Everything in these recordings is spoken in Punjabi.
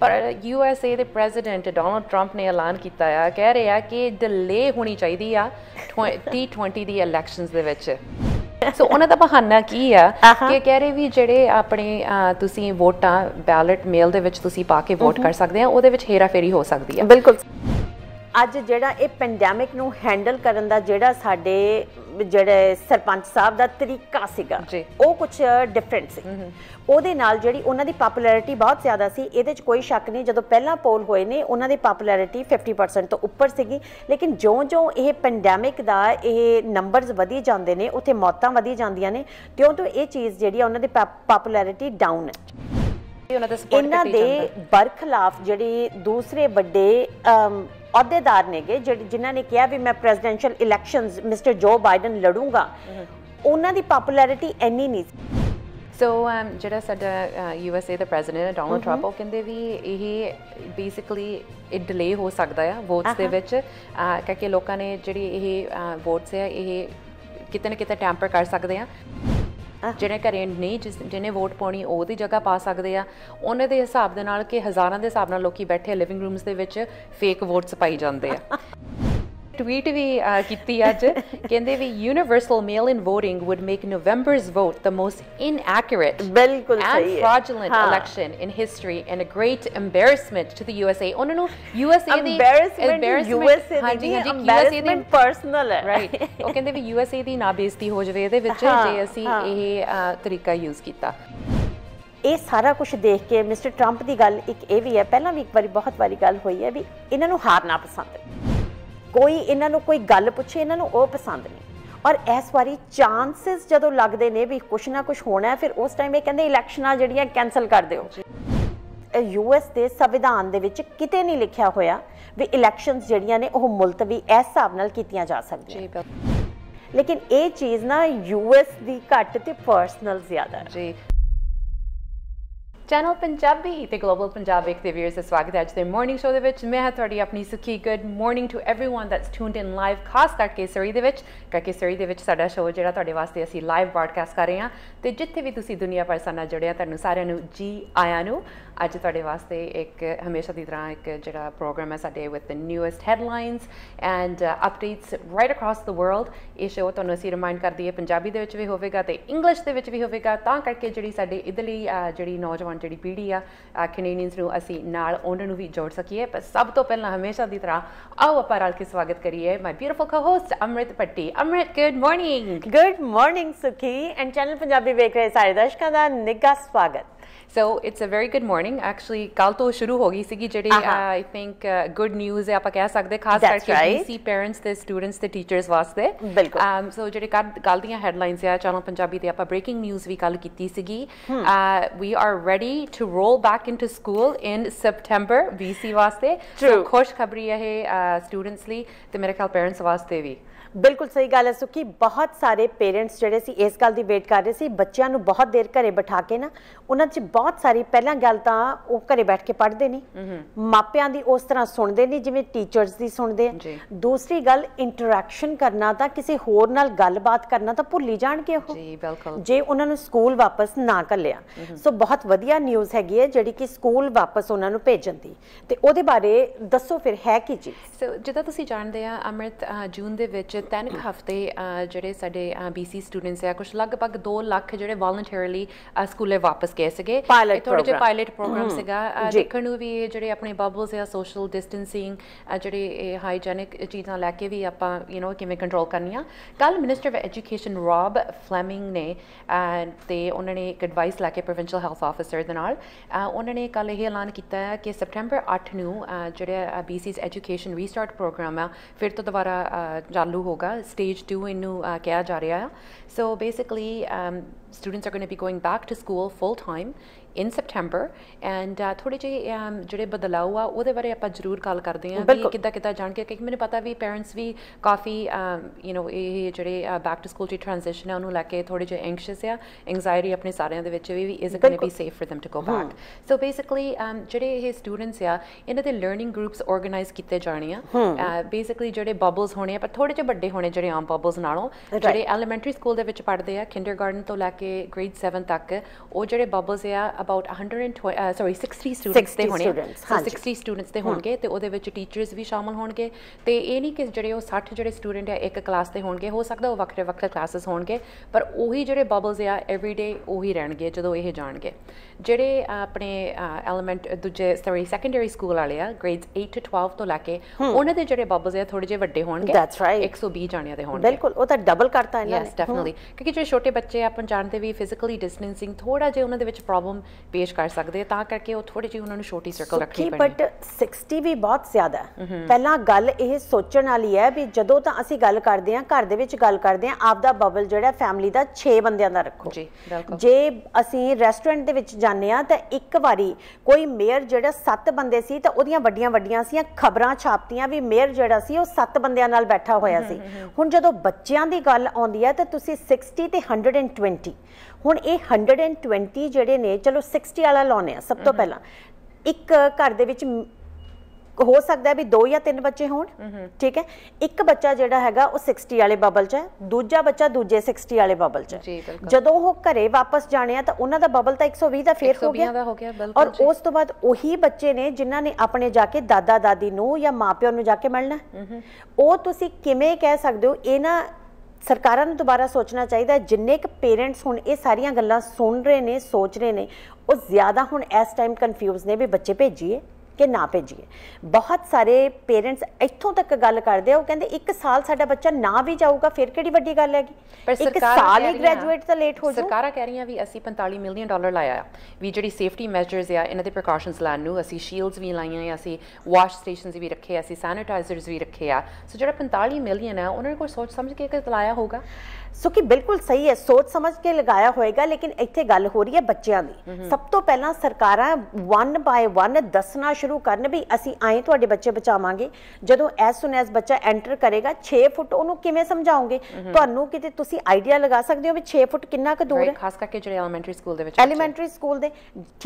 ਪਰ ਯੂਐਸਏ ਦੇ ਪ੍ਰੈਜ਼ੀਡੈਂਟ ਡੋਨਲਡ 트ੰਪ ਨੇ ਐਲਾਨ ਕੀਤਾ ਆ ਕਹਿ ਰਿਹਾ ਕਿ ਡਿਲੇ ਹੋਣੀ ਚਾਹੀਦੀ ਆ 2020 ਦੀ ਇਲੈਕਸ਼ਨਸ ਦੇ ਵਿੱਚ ਸੋ ਉਹਨਾਂ ਦਾ ਬਹਾਨਾ ਕੀ ਆ uh-huh. ਕਿ ਕਹਿ ਰਹੇ ਵੀ ਜਿਹੜੇ ਆਪਣੇ ਤੁਸੀਂ ਵੋਟਾਂ ਬੈਲਟ ਮੇਲ ਦੇ ਵਿੱਚ ਤੁਸੀਂ ਪਾ ਕੇ ਵੋਟ mm-hmm. ਕਰ ਸਕਦੇ ਆ ਉਹਦੇ ਵਿੱਚ ਹੇਰਾਫੇਰੀ ਹੋ ਸਕਦੀ ਆ ਬਿਲਕੁਲ ਅੱਜ ਜਿਹੜਾ ਇਹ ਪੈਂਡੈਮਿਕ ਨੂੰ ਹੈਂਡਲ ਕਰਨ ਦਾ ਜਿਹੜਾ ਸਾਡੇ ਜਿਹੜੇ ਸਰਪੰਚ ਸਾਹਿਬ ਦਾ ਤਰੀਕਾ ਸੀਗਾ ਉਹ ਕੁਝ ਡਿਫਰੈਂਟ ਸੀ ਉਹਦੇ ਨਾਲ ਜਿਹੜੀ ਉਹਨਾਂ ਦੀ ਪਪੂਲੈਰਿਟੀ ਬਹੁਤ ਜ਼ਿਆਦਾ ਸੀ ਇਹਦੇ 'ਚ ਕੋਈ ਸ਼ੱਕ ਨਹੀਂ ਜਦੋਂ ਪਹਿਲਾਂ ਪੋਲ ਹੋਏ ਨੇ ਉਹਨਾਂ ਦੀ ਪਪੂਲੈਰਿਟੀ 50% ਤੋਂ ਉੱਪਰ ਸੀਗੀ ਲੇਕਿਨ ਜਿਉਂ-ਜਿਉਂ ਇਹ ਪੈਂਡੈਮਿਕ ਦਾ ਇਹ ਨੰਬਰਸ ਵਧੀ ਜਾਂਦੇ ਨੇ ਉੱਥੇ ਮੌਤਾਂ ਵਧੀ ਜਾਂਦੀਆਂ ਨੇ ਤਿਉਂ-ਤਿਉਂ ਇਹ ਚੀਜ਼ ਜਿਹੜੀ ਉਹਨਾਂ ਦੀ ਪਪੂਲੈਰਿਟੀ ਡਾਊਨ ਹੈ ਇਹਨਾਂ ਦੇ ਬਰਖਲਾਫ ਜਿਹੜੇ ਦੂਸਰੇ ਵੱਡੇ ਅਹੁਦੇਦਾਰ ਨੇਗੇ ਜਿਨ੍ਹਾਂ ਨੇ ਕਿਹਾ ਵੀ ਮੈਂ presidential elections mister Joe Biden ਲੜੂਗਾ ਉਹਨਾਂ ਦੀ ਪਪੂਲੈਰਿਟੀ ਇੰਨੀ ਨਹੀਂ ਸੋ um, ਜਿਹੜਾ ਸਾਡਾ ਯੂਐਸਏ ਦਾ ਪ੍ਰੈਜ਼ੀਡੈਂਟ ਡੋਨਲਡ ਟਰੰਪ ਉਹ ਕਹਿੰਦੇ ਵੀ ਇਹ ਬੇਸਿਕਲੀ ਇਹ ਡਿਲੇ ਹੋ ਸਕਦਾ ਆ ਵੋਟਸ ਦੇ ਵਿੱਚ ਕਿਉਂਕਿ ਲੋਕਾਂ ਨੇ ਜਿਹੜੀ ਇਹ ਵੋਟਸ ਆ ਇਹ ਕਿਤੇ ਨਾ ਕਿਤੇ ਟੈਂਪਰ ਕਰ ਸਕਦੇ ਆ ਜਿਹਨੇ ਘਰੇ ਨਹੀਂ ਜਿਸ ਜਿਹਨੇ ਵੋਟ ਪਾਉਣੀ ਉਹਦੀ ਜਗ੍ਹਾ ਪਾ ਸਕਦੇ ਆ ਉਹਨਾਂ ਦੇ ਹਿਸਾਬ ਦੇ ਨਾਲ ਕਿ ਹਜ਼ਾਰਾਂ ਦੇ ਹਿਸਾਬ ਨਾਲ ਲੋਕੀ ਬੈਠੇ ਲਿਵਿੰਗ ਰੂਮਸ ਦੇ ਵਿੱਚ ਫੇਕ ਵੋਟਸ ਪਾਈ ਜਾਂਦੇ ਆ ਟਵੀਟ ਵੀ ਕੀਤੀ ਅੱਜ ਕਹਿੰਦੇ ਵੀ universal mail in VOTING would make November's vote the most inaccurate ਬਿਲਕੁਲ ਸਹੀ ਹੈ fraudulent election in history and a great embarrassment to the U S USA on no USA ਦੀ ਐਂਬੈਰਸਮੈਂਟ ਦੀ ਪਰਸਨਲ ਹੈ ਰਾਈਟ ਉਹ ਕਹਿੰਦੇ ਵੀ ਯੂ ਐਸ ਏ ਦੀ ਨਾ ਬੇਇੱਜ਼ਤੀ ਹੋ ਜਾਵੇ ਇਹਦੇ ਵਿੱਚ ਜੇ ਅਸੀਂ ਇਹ ਤਰੀਕਾ ਯੂਜ਼ ਕੀਤਾ ਇਹ ਸਾਰਾ ਕੁਝ ਦੇਖ ਕੇ ਮਿਸਟਰ ਟਰੰਪ ਦੀ ਗੱਲ ਇੱਕ ਇਹ ਵੀ ਹੈ ਪਹਿਲਾਂ ਵੀ ਇੱਕ ਵਾਰੀ ਬਹੁਤ ਵਾਰੀ ਗੱਲ ਹੋਈ ਹੈ ਵੀ ਇਹਨਾਂ ਨੂੰ ਹਾਰਨਾ ਪਸੰਦ ਹੈ ਕੋਈ ਇਹਨਾਂ ਨੂੰ ਕੋਈ ਗੱਲ ਪੁੱਛੇ ਇਹਨਾਂ ਨੂੰ ਉਹ ਪਸੰਦ ਨਹੀਂ ਔਰ ਇਸ ਵਾਰੀ ਚਾਂਸਸ ਜਦੋਂ ਲੱਗਦੇ ਨੇ ਵੀ ਕੁਛ ਨਾ ਕੁਛ ਹੋਣਾ ਹੈ ਫਿਰ ਉਸ ਟਾਈਮ ਇਹ ਕਹਿੰਦੇ ਇਲੈਕਸ਼ਨਾਂ ਜਿਹੜੀਆਂ ਕੈਨਸਲ ਕਰ ਦਿਓ ਯੂਐਸ ਦੇ ਸੰਵਿਧਾਨ ਦੇ ਵਿੱਚ ਕਿਤੇ ਨਹੀਂ ਲਿਖਿਆ ਹੋਇਆ ਵੀ ਇਲੈਕਸ਼ਨਸ ਜਿਹੜੀਆਂ ਨੇ ਉਹ ਮੁਲਤਵੀ ਇਸ ਹਿਸਾਬ ਨਾਲ ਕੀਤੀਆਂ ਜਾ ਸਕਦੀਆਂ ਜੀ ਬਿਲਕੁਲ ਲੇਕਿਨ ਇਹ ਚੀਜ਼ ਨਾ ਯੂਐਸ ਦੀ ਘੱਟ ਤੇ ਪਰਸਨਲ ਜ਼ਿਆਦਾ ਜੀ ਚੈਨਲ ਪੰਜਾਬੀ ਤੇ ਗਲੋਬਲ ਪੰਜਾਬ ਵੇਖ ਦੇ ਵੀਅਰਸ ਦਾ ਸਵਾਗਤ ਹੈ ਅੱਜ ਦੇ ਮਾਰਨਿੰਗ ਸ਼ੋਅ ਦੇ ਵਿੱਚ ਮੈਂ ਹਾਂ ਤੁਹਾਡੀ ਆਪਣੀ Sukhi good morning to everyone that's tuned in live ਖਾਸ ਕਰਕੇ ਸਰੀ ਦੇ ਵਿੱਚ ਕਰਕੇ ਸਰੀ ਦੇ ਵਿੱਚ ਸਾਡਾ ਸ਼ੋਅ ਜਿਹੜਾ ਤੁਹਾਡੇ ਵਾਸਤੇ ਅਸੀਂ ਲਾਈਵ ਬ੍ਰਾਡਕਾਸਟ ਕਰ ਰਹੇ ਹਾਂ ਤੇ ਜਿੱਥੇ ਵੀ ਤੁਸੀਂ ਦੁਨੀਆ ਪਰ ਸਾਨਾ ਜੁੜਿਆ ਤੁਹਾਨੂੰ ਸਾਰਿਆਂ ਨੂੰ ਜੀ ਆਇਆਂ ਨੂੰ ਅੱਜ ਤੁਹਾਡੇ ਵਾਸਤੇ ਇੱਕ ਹਮੇਸ਼ਾ ਦੀ ਤਰ੍ਹਾਂ ਇੱਕ ਜਿਹੜਾ ਪ੍ਰੋਗਰਾਮ ਹੈ ਸਾਡੇ with the newest headlines and updates right across the world ਇਹ ਸ਼ੋਅ ਤੁਹਾਨੂੰ ਅਸੀਂ ਰਿਮਾਈਂਡ ਕਰਦੀ ਹੈ ਪੰਜਾਬੀ ਦੇ ਵਿੱਚ ਵੀ ਹੋਵੇਗਾ ਤੇ ਇੰਗਲਿਸ਼ ਦੇ ਵਿੱਚ ਵੀ ਹੋਵੇਗਾ ਤਾਂ ਕਰਕੇ ਜਿਹੜੀ ਸਾਡੇ ਇਧਰਲੀ ਜਿਹੜੀ ਨੌਜਵਾਨ ਜਿਹੜੀ ਪੀੜ੍ਹੀ ਆ ਕੈਨੇਡੀਅਨਸ ਨੂੰ ਅਸੀਂ ਨਾਲ ਉਹਨਾਂ ਨੂੰ ਵੀ ਜੋੜ ਸਕੀਏ ਪਰ ਸਭ ਤੋਂ ਪਹਿਲਾਂ ਹਮੇਸ਼ਾ ਦੀ ਤਰ੍ਹਾਂ ਆਓ ਆਪਾਂ ਰਲ ਕੇ ਸਵਾਗਤ ਕਰੀਏ my beautiful co-host Amrit Patti Amrit good morning good morning Sukhi and channel Punjabi ਵੇਖ ਰਹੇ ਸਾਰੇ ਦਰਸ਼ਕਾਂ ਦਾ ਨਿੱਘਾ ਸਵਾਗਤ so it's a very good morning actually ਕੱਲ ਤੋਂ ਸ਼ੁਰੂ ਹੋ ਗਈ ਸੀਗੀ ਜਿਹੜੀ ਆਈ ਥਿੰਕ ਗੁੱਡ ਨਿਊਜ਼ ਹੈ ਆਪਾਂ ਕਹਿ ਸਕਦੇ ਖਾਸ ਕਰਕੇ ਬੀਸੀ ਪੇਰੈਂਟਸ ਤੇ ਸਟੂਡੈਂਟਸ ਤੇ ਟੀਚਰਸ ਵਾਸਤੇ ਬਿਲਕੁਲ ਸੋ ਜਿਹੜੀ ਕੱਲ ਦੀਆਂ ਹੈਡਲਾਈਨਸ ਆ ਚੈਨਲ ਪੰਜਾਬੀ ਤੇ ਆਪਾਂ ਬ੍ਰੇਕਿੰਗ ਨਿਊਜ਼ ਵੀ ਕੱਲ ਕੀਤੀ ਸੀਗੀ we are ready to roll back into school in September BC ਵਾਸਤੇ ਸੋ ਖੁਸ਼ਖਬਰੀ ਹੈ ਸਟੂਡੈਂਟਸ ਲਈ ਤੇ ਮੇਰੇ ਖਿਆਲ ਪੇਰੈਂਟਸ ਵਾਸਤੇ ਵੀ ਬਿਲਕੁਲ ਸਹੀ ਗੱਲ ਹੈ ਸੁਖੀ ਬਹੁਤ ਸਾਰੇ ਪੇਰੈਂਟਸ ਜਿਹੜੇ ਸੀ ਇਸ ਗੱਲ ਦੀ ਵੇਟ ਕਰ ਰਹੇ ਸੀ ਬੱਚਿਆਂ ਨੂੰ ਬਹੁਤ ਦੇਰ ਘਰੇ ਬਿਠਾ ਕੇ ਨਾ ਉਹਨਾਂ 'ਚ ਬਹੁਤ ਸਾਰੀ ਪਹਿਲਾਂ ਗੱਲ ਤਾਂ ਉਹ ਘਰੇ ਬੈਠ ਕੇ ਪੜ੍ਹਦੇ ਨਹੀਂ ਮਾਪਿਆਂ ਦੀ ਉਸ ਤਰ੍ਹਾਂ ਸੁਣਦੇ ਨਹੀਂ ਜਿਵੇਂ ਟੀਚਰਸ ਦੀ ਸੁਣਦੇ ਆ ਦੂਸਰੀ ਗੱਲ ਇੰਟਰੈਕਸ਼ਨ ਕਰਨਾ ਤਾਂ ਕਿਸੇ ਹੋਰ ਨਾਲ ਗੱਲਬਾਤ ਕਰਨਾ ਤਾਂ ਭੁੱਲੀ ਜਾਣਗੇ ਉਹ ਜੇ ਉਹਨਾਂ ਨੂੰ ਸਕੂਲ ਵਾਪਸ ਨਾ ਕੱਲਿਆ ਸੋ ਬਹੁਤ ਵਧੀਆ ਨਿਊਜ਼ ਹੈਗੀ ਹੈ ਜਿਹੜੀ ਕਿ ਸਕੂਲ ਵਾਪਸ ਉਹਨਾਂ ਨੂੰ ਭੇਜਣ ਦੀ ਤੇ ਉਹਦੇ ਬਾਰੇ ਦੱਸੋ ਫਿਰ ਹੈ ਕੀ ਜੀ ਸੋ ਜਿੱਦਾਂ ਤੁਸੀਂ ਜਾਣਦੇ ਆ ਅਮਰਤ ਜੂਨ ਦੇ ਵਿੱਚ ਤਿੰਨ ਹਫ਼ਤੇ ਜਿਹੜੇ ਸਾਡੇ ਬੀਸੀ ਸਟੂਡੈਂਟਸ ਆ ਕੁਝ ਲਗਭਗ 2 ਲੱਖ ਜਿਹੜੇ ਵੋਲੰਟਰੀਲੀ ਸਕੂਲੇ ਵਾਪਸ ਗਏ ਸੀਗੇ ਪਾਇਲਟ ਪ੍ਰੋਗਰਾਮ ਜਿਹਾ ਪਾਇਲਟ ਪ੍ਰੋਗਰਾਮ ਸੀਗਾ ਦੇਖਣ ਨੂੰ ਵੀ ਇਹ ਜਿਹੜੇ ਆਪਣੇ ਬਬਲਸ ਆ ਸੋਸ਼ਲ ਡਿਸਟੈਂਸਿੰਗ ਜਿਹੜੇ ਇਹ ਹਾਈਜੀਨਿਕ ਚੀਜ਼ਾਂ ਲੈ ਕੇ ਵੀ ਆਪਾਂ ਯੂ نو ਕਿਵੇਂ ਕੰਟਰੋਲ ਕਰਨੀਆਂ ਕੱਲ minister of education Rob Fleming ਨੇ ਤੇ ਉਹਨਾਂ ਨੇ ਇੱਕ ਐਡਵਾਈਸ ਲੈ ਕੇ ਪ੍ਰੋਵਿੰਸ਼ੀਅਲ ਹੈਲਥ ਆਫੀਸਰ ਦੇ ਨਾਲ ਉਹਨਾਂ ਨੇ ਕੱਲ ਇਹ ਐਲਾਨ ਕੀਤਾ ਹੈ ਕਿ ਸੈਪਟੈਂਬਰ 8 ਨੂੰ ਜਿਹੜਾ ਬੀਸੀਸ ਐਜੂਕੇਸ਼ਨ ਰੀਸਟਾਰਟ ਪ੍ਰੋਗਰਾਮ ਆ ਫਿਰ ਤੋਂ ਦੁਬਾਰਾ ਚਾਲੂ ਹੋਗਾ ਸਟੇਜ 2 ਇਹਨੂੰ ਕਿਹਾ ਜਾ ਰਿਹਾ ਹੈ so basically students are going to be going back to school full time in September and ਥੋੜੇ ਜਿਹੇ ਜਿਹੜੇ ਬਦਲਾਅ ਆ ਉਹਦੇ ਬਾਰੇ ਆਪਾਂ ਜ਼ਰੂਰ ਗੱਲ ਕਰਦੇ ਹਾਂ ਵੀ ਕਿੱਦਾਂ ਕਿੱਦਾਂ ਜਾਣ ਕੇ ਕਿਉਂਕਿ ਮੈਨੂੰ ਪਤਾ ਵੀ parents we coffee you know ਇਹ ਜਿਹੜੇ ਬੈਕ ਟੂ ਸਕੂਲ ਦੀ ਟ੍ਰਾਂਜੀਸ਼ਨ ਹੈ ਉਹਨੂੰ ਲੈ ਕੇ ਥੋੜੇ ਜਿਹੇ ਐਂਗਸ਼ੀਅਸ ਆ ਐਂਗਜ਼ਾਇਟੀ ਆਪਣੇ ਸਾਰਿਆਂ ਦੇ ਵਿੱਚ ਵੀ is it going to be safe for them to go back so basically ਜਿਹੜੇ ਇਹ ਸਟੂਡੈਂਟਸ ਆ ਇਹਨਾਂ ਦੇ ਲਰਨਿੰਗ ਗਰੁੱਪਸ ਆਰਗੇਨਾਈਜ਼ ਕੀਤੇ ਜਾਣੇ ਆ ਬੇਸਿਕਲੀ ਜਿਹੜੇ ਬਬਲਸ ਹੋਣੇ ਆ ਪਰ ਥੋੜੇ ਜਿਹੇ ਵੱਡੇ ਹੋਣੇ ਜਿਹੜੇ ਆਮ ਬਬਲਸ ਨਾਲੋਂ ਜਿਹੜੇ ਐਲੀਮੈਂਟਰੀ ਸਕੂਲ ਦੇ ਵਿੱਚ ਪੜ੍ਹਦੇ ਆ ਕਿੰਡਰਗਾਰਟਨ ਤੋਂ ਲੈ ਕੇ ਗ੍ਰੇਡ 7 ਤੱਕ ਉਹ ਜਿਹੜੇ ਬਬਲਸ ਆ ਅਬਾਊਟ 120 ਸੌਰੀ 60 ਸਟੂਡੈਂਟਸ ਦੇ ਹੋਣੇ 60 ਸਟੂਡੈਂਟਸ ਦੇ ਹੋਣਗੇ ਤੇ ਉਹਦੇ ਵਿੱਚ ਟੀਚਰਸ ਵੀ ਸ਼ਾਮਲ ਹੋਣਗੇ ਤੇ ਇਹ ਨਹੀਂ ਕਿ ਜਿਹੜੇ ਉਹ 60 ਜਿਹੜੇ ਸਟੂਡੈਂਟ ਆ ਇੱਕ ਕਲਾਸ ਦੇ ਹੋਣਗੇ ਹੋ ਸਕਦਾ ਉਹ ਵੱਖਰੇ ਵੱਖਰੇ ਕਲਾਸਸ ਹੋਣਗੇ ਪਰ ਉਹੀ ਜਿਹੜੇ ਬਬਲਸ ਆ ਡੇ ਉਹੀ ਰਹਿਣਗੇ ਜਦੋਂ ਇਹ ਜਾਣਗੇ ਜਿਹੜੇ ਆਪਣੇ ਐਲੀਮੈਂਟ ਦੂਜੇ ਸੌਰੀ ਸੈਕੰਡਰੀ ਸਕੂਲ ਵਾਲੇ ਆ ਗ੍ਰੇਡਸ 8 ਤੋਂ 12 ਤੋਂ ਲੈ ਕੇ ਉਹਨਾਂ ਦੇ ਜਿਹੜੇ ਬਬਲਸ ਆ ਥੋੜੇ ਜਿਹਾ ਵੱਡੇ ਹੋਣਗੇ ਦੈਟਸ ਰਾਈਟ 120 ਜਾਣਿਆਂ ਦੇ ਹੋਣਗੇ ਬਿਲਕੁਲ ਉਹ ਤਾਂ ਡਬਲ ਕਰਤਾ ਇਹਨਾਂ ਨੇ ਯੈਸ ਡੈਫੀਨਿਟਲੀ ਕਿਉਂਕਿ ਜਿਹੜੇ ਛੋਟੇ ਬੱਚੇ ਆਪਾਂ ਜਾਣਦੇ ਵੀ ਫਿਜ਼ੀਕਲੀ ਡਿਸਟੈਂਸਿੰਗ ਥੋੜਾ ਜਿਹਾ ਉਹਨਾਂ ਦੇ ਵਿੱਚ ਪ੍ਰੋਬਲਮ ਪੇਸ਼ ਕਰ ਸਕਦੇ ਤਾਂ ਕਰਕੇ ਉਹ ਥੋੜੀ ਜਿਹੀ ਉਹਨਾਂ ਨੂੰ ਛੋਟੀ ਸਰਕਲ ਰੱਖਣੀ ਪੈਂਦੀ ਬਟ 60 ਵੀ ਬਹੁਤ ਜ਼ਿਆਦਾ ਹੈ ਪਹਿਲਾਂ ਗੱਲ ਇਹ ਸੋਚਣ ਵਾਲੀ ਹੈ ਵੀ ਜਦੋਂ ਤਾਂ ਅਸੀਂ ਗੱਲ ਕਰਦੇ ਹਾਂ ਘਰ ਦੇ ਵਿੱਚ ਗੱਲ ਕਰਦੇ ਹਾਂ ਆਪ ਦਾ ਬਬਲ ਜਿਹੜਾ ਫੈਮਿਲੀ ਦਾ 6 ਬੰਦਿਆਂ ਦਾ ਰੱਖੋ ਜੀ ਬਿਲਕੁਲ ਜੇ ਅਸੀਂ ਰੈਸਟੋਰੈਂਟ ਦੇ ਵਿੱਚ ਜਾਂਦੇ ਆਂ ਤਾਂ ਇੱਕ ਵਾਰੀ ਕੋਈ ਮੇਅਰ ਜਿਹੜਾ 7 ਬੰਦੇ ਸੀ ਤਾਂ ਉਹਦੀਆਂ ਵੱਡੀਆਂ ਵੱਡੀਆਂ ਸੀ ਖਬਰਾਂ ਛਾਪਤੀਆਂ ਵੀ ਮੇਅਰ ਜਿਹੜਾ ਸੀ ਉਹ 7 ਬੰਦਿਆਂ ਨਾਲ ਬੈਠਾ ਹੋਇਆ ਸੀ ਹੁਣ ਜਦੋਂ ਬੱਚਿਆਂ ਦੀ ਗੱਲ ਆਉਂਦੀ ਹੈ ਤਾਂ ਤੁਸੀਂ 60 ਤੇ 120 ਹੁਣ ਇਹ 120 ਜਿਹੜੇ ਨੇ ਚਲੋ 60 ਵਾਲਾ ਲਾਉਨੇ ਆ ਸਭ ਤੋਂ ਪਹਿਲਾਂ ਇੱਕ ਘਰ ਦੇ ਵਿੱਚ ਹੋ ਸਕਦਾ ਵੀ ਦੋ ਜਾਂ ਤਿੰਨ ਬੱਚੇ ਹੋਣ ਠੀਕ ਹੈ ਇੱਕ ਬੱਚਾ ਜਿਹੜਾ ਹੈਗਾ ਉਹ 60 ਵਾਲੇ ਬਬਲ 'ਚ ਹੈ ਦੂਜਾ ਬੱਚਾ ਦੂਜੇ 60 ਵਾਲੇ ਬਬਲ 'ਚ ਜਦੋਂ ਉਹ ਘਰੇ ਵਾਪਸ ਜਾਣੇ ਆ ਤਾਂ ਉਹਨਾਂ ਦਾ ਬਬਲ ਤਾਂ 120 ਦਾ ਫੇਰ ਹੋ ਗਿਆ ਔਰ ਉਸ ਤੋਂ ਬਾਅਦ ਉਹੀ ਬੱਚੇ ਨੇ ਜਿਨ੍ਹਾਂ ਨੇ ਆਪਣੇ ਜਾ ਕੇ ਦਾਦਾ ਦਾਦੀ ਨੂੰ ਜਾਂ ਮਾਪਿਆਂ ਨੂੰ ਜਾ ਕੇ ਮਿਲਣਾ ਉਹ ਤੁਸੀਂ ਕਿਵੇਂ ਕਹਿ ਸਕਦੇ ਹੋ ਇਹਨਾਂ ਸਰਕਾਰਾਂ ਨੂੰ ਦੁਬਾਰਾ ਸੋਚਣਾ ਚਾਹੀਦਾ ਜਿੰਨੇ ਕ ਪੇਰੈਂਟਸ ਹੁਣ ਇਹ ਸਾਰੀਆਂ ਗੱਲਾਂ ਸੁਣ ਰਹੇ ਨੇ ਸੋਚ ਰਹੇ ਨੇ ਉਹ ਜ਼ਿਆਦਾ ਹੁਣ ਇਸ ਟਾਈਮ ਕਨਫਿਊਜ਼ ਨੇ ਵੀ ਬੱਚੇ ਭੇਜੀਏ ਕਿ ਨਾ ਭੇਜੀਏ ਬਹੁਤ ਸਾਰੇ ਪੇਰੈਂਟਸ ਇੱਥੋਂ ਤੱਕ ਗੱਲ ਕਰਦੇ ਆ ਉਹ ਕਹਿੰਦੇ ਇੱਕ ਸਾਲ ਸਾਡਾ ਬੱਚਾ ਨਾ ਵੀ ਜਾਊਗਾ ਫਿਰ ਕਿਹੜੀ ਵੱਡੀ ਗੱਲ ਹੈਗੀ ਇੱਕ ਸਾਲ ਹੀ ਗ੍ਰੈਜੂਏਟ ਤਾਂ ਲੇਟ ਹੋ ਜੂ ਸਰਕਾਰਾਂ ਕਹਿ ਰਹੀਆਂ ਵੀ ਅਸੀਂ 45 ਮਿਲੀਅਨ ਡਾਲਰ ਲਾਇਆ ਵੀ ਜਿਹੜੀ ਸੇਫਟੀ ਮੈਜਰਸ ਆ ਇਹਨਾਂ ਦੇ ਪ੍ਰੀਕਾਸ਼ਨਸ ਲੈਣ ਨੂੰ ਅਸੀਂ ਸ਼ੀਲਡਸ ਵੀ ਲਾਈਆਂ ਆ ਅਸੀਂ ਵਾਸ਼ ਸਟੇਸ਼ਨਸ ਵੀ ਰੱਖੇ ਅਸੀਂ ਸੈਨੀਟਾਈਜ਼ਰਸ ਵੀ ਰੱਖੇ ਆ ਸੋ ਜਿਹੜਾ 45 ਮਿਲੀਅਨ ਆ ਉਹਨਾਂ ਨੇ ਕੋਈ ਸੋਚ ਸਮਝ ਕੇ ਕਿ ਲਾਇਆ ਹੋਗਾ ਸੋ ਕਿ ਬਿਲਕੁਲ ਸਹੀ ਹੈ ਸੋਚ ਸਮਝ ਕੇ ਲਗਾਇਆ ਹੋਏਗਾ ਲੇਕਿਨ ਇੱਥੇ ਗੱਲ ਹੋ ਰਹੀ ਹੈ ਬੱਚਿਆਂ ਦੀ ਸਭ ਤੋਂ ਪਹਿਲਾਂ ਸਰਕਾਰਾਂ ਵਨ ਬਾਈ ਵਨ ਦੱਸਣਾ ਸ਼ੁਰੂ ਕਰਨ ਵੀ ਅਸੀਂ ਆਏ ਤੁਹਾਡੇ ਬੱਚੇ ਬਚਾਵਾਂਗੇ ਜਦੋਂ ਐਸ ਸੁਨ ਐਸ ਬੱਚਾ ਐਂਟਰ ਕਰੇਗਾ 6 ਫੁੱਟ ਉਹਨੂੰ ਕਿਵੇਂ ਸਮਝਾਓਗੇ ਤੁਹਾਨੂੰ ਕਿਤੇ ਤੁਸੀਂ ਆਈਡੀਆ ਲਗਾ ਸਕਦੇ ਹੋ ਵੀ 6 ਫੁੱਟ ਕਿੰਨਾ ਕੁ ਦੂਰ ਹੈ ਖਾਸ ਕਰਕੇ ਜਿਹੜੇ ਐਲੀਮੈਂਟਰੀ ਸਕੂਲ ਦੇ ਵਿੱਚ ਐਲੀਮੈਂਟਰੀ ਸਕੂਲ ਦੇ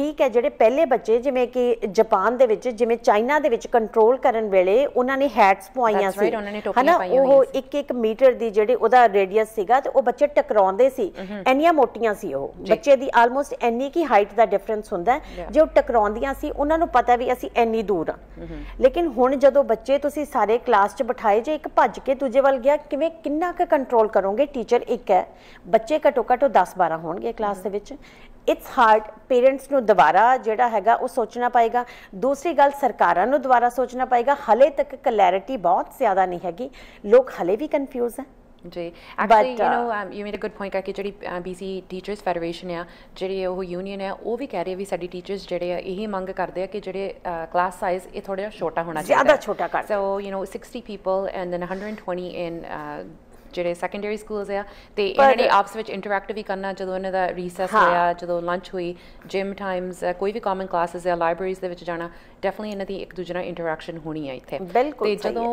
ਠੀਕ ਹੈ ਜਿਹੜੇ ਪਹਿਲੇ ਬੱਚੇ ਜਿਵੇਂ ਕਿ ਜਾਪਾਨ ਦੇ ਵਿੱਚ ਜਿਵੇਂ ਚਾਈਨਾ ਦੇ ਵਿੱਚ ਕੰਟਰੋਲ ਕਰਨ ਵੇਲੇ ਉਹਨਾਂ ਨੇ ਹੈਟਸ ਪਵਾਈਆਂ ਸੀ ਹਨਾ ਉਹ 1-1 ਮੀਟਰ ਦੀ ਜਿਹੜੇ ਉਹਦਾ ਰੇਡੀਅਸ ਸੀਗਾ ਤੇ ਉਹ ਬੱਚੇ ਟਕਰਾਉਂਦੇ ਸੀ ਐਨੀਆਂ ਮੋਟੀਆਂ ਸੀ ਉਹ ਬੱਚੇ ਦੀ ਆਲਮੋਸਟ ਐਨੀ ਕੀ ਹਾਈਟ ਦਾ ਡਿਫਰੈਂਸ ਹੁੰਦਾ ਜੇ ਉਹ ਟਕਰਾਉਂਦੀਆਂ ਸੀ ਉਹਨਾਂ ਨੂੰ ਪਤਾ ਵੀ ਅਸੀਂ ਐਨੀ ਦੂਰ ਆ ਲੇਕਿਨ ਹੁਣ ਜਦੋਂ ਬੱਚੇ ਤੁਸੀਂ ਸਾਰੇ ਕਲਾਸ 'ਚ ਬਿਠਾਏ ਜੇ ਇੱਕ ਭੱਜ ਕੇ ਦੂਜੇ ਵੱਲ ਗਿਆ ਕਿਵੇਂ ਕਿੰਨਾ ਕੁ ਕੰਟਰੋਲ ਕਰੋਗੇ ਟੀਚਰ ਇੱਕ ਹੈ ਬੱਚੇ ਘਟੋ ਘਟੋ 10 12 ਹੋਣਗੇ ਕਲਾਸ ਦੇ ਵਿੱਚ ਇਟਸ ਹਾਰਡ ਪੇਰੈਂਟਸ ਨੂੰ ਦੁਬਾਰਾ ਜਿਹੜਾ ਹੈਗਾ ਉਹ ਸੋਚਣਾ ਪਏਗਾ ਦੂਸਰੀ ਗੱਲ ਸਰਕਾਰਾਂ ਨੂੰ ਦੁਬਾਰਾ ਸੋਚਣਾ ਪਏਗਾ ਹਲੇ ਤੱਕ ਕਲੈਰਿਟੀ ਬਹੁਤ ਜ਼ਿਆਦਾ ਨਹੀਂ ਹੈਗੀ ਲੋਕ ਹਲੇ ਵੀ ਕਨਫਿਊਜ਼ ਹੈ ਜੀ actually you know you made a good point ਕਿ ਜਿਹੜੀ ਬੀਸੀ ਟੀਚਰਸ ਫੈਡਰੇਸ਼ਨ ਆ ਜਿਹੜੀ ਉਹ ਯੂਨੀਅਨ ਆ ਉਹ ਵੀ ਕਹਿ ਰਹੀ ਵੀ ਸਾਡੀ ਟੀਚਰਸ ਜਿਹੜੇ ਆ ਇਹੀ ਮੰਗ ਕਰਦੇ ਆ ਕਿ ਜਿਹੜੇ ਕਲਾਸ ਸਾਈਜ਼ ਇਹ ਥੋੜਾ ਛੋਟਾ ਹੋਣਾ ਚਾਹੀਦਾ ਜ਼ਿਆਦਾ ਛੋਟਾ ਕਰ so you know 60 people and then 120 in ਜਿਹੜੇ ਸੈਕੰਡਰੀ ਸਕੂਲਸ ਆ ਤੇ ਇਹਨਾਂ ਨੇ ਆਪਸ ਵਿੱਚ ਇੰਟਰੈਕਟ ਵੀ ਕਰਨਾ ਜਦੋਂ ਇਹਨਾਂ ਦਾ ਰੀਸੈਸ ਹੋਇਆ ਜਦੋਂ ਲੰਚ ਹੋਈ ਜਿਮ ਟਾਈਮਸ ਕੋਈ ਵੀ ਕਾਮਨ ਕਲਾਸਸ ਜਾਂ ਲਾਇਬ੍ਰੇਰੀਜ਼ ਦੇ ਵਿੱਚ ਜਾਣਾ ਡੈਫੀਨਿਟਲੀ ਇਹਨਾਂ ਦੀ ਇੱਕ ਦੂਜੇ ਨਾਲ ਇੰਟਰੈਕਸ਼ਨ ਹੋਣੀ ਆ ਇੱਥੇ ਤੇ ਜਦੋਂ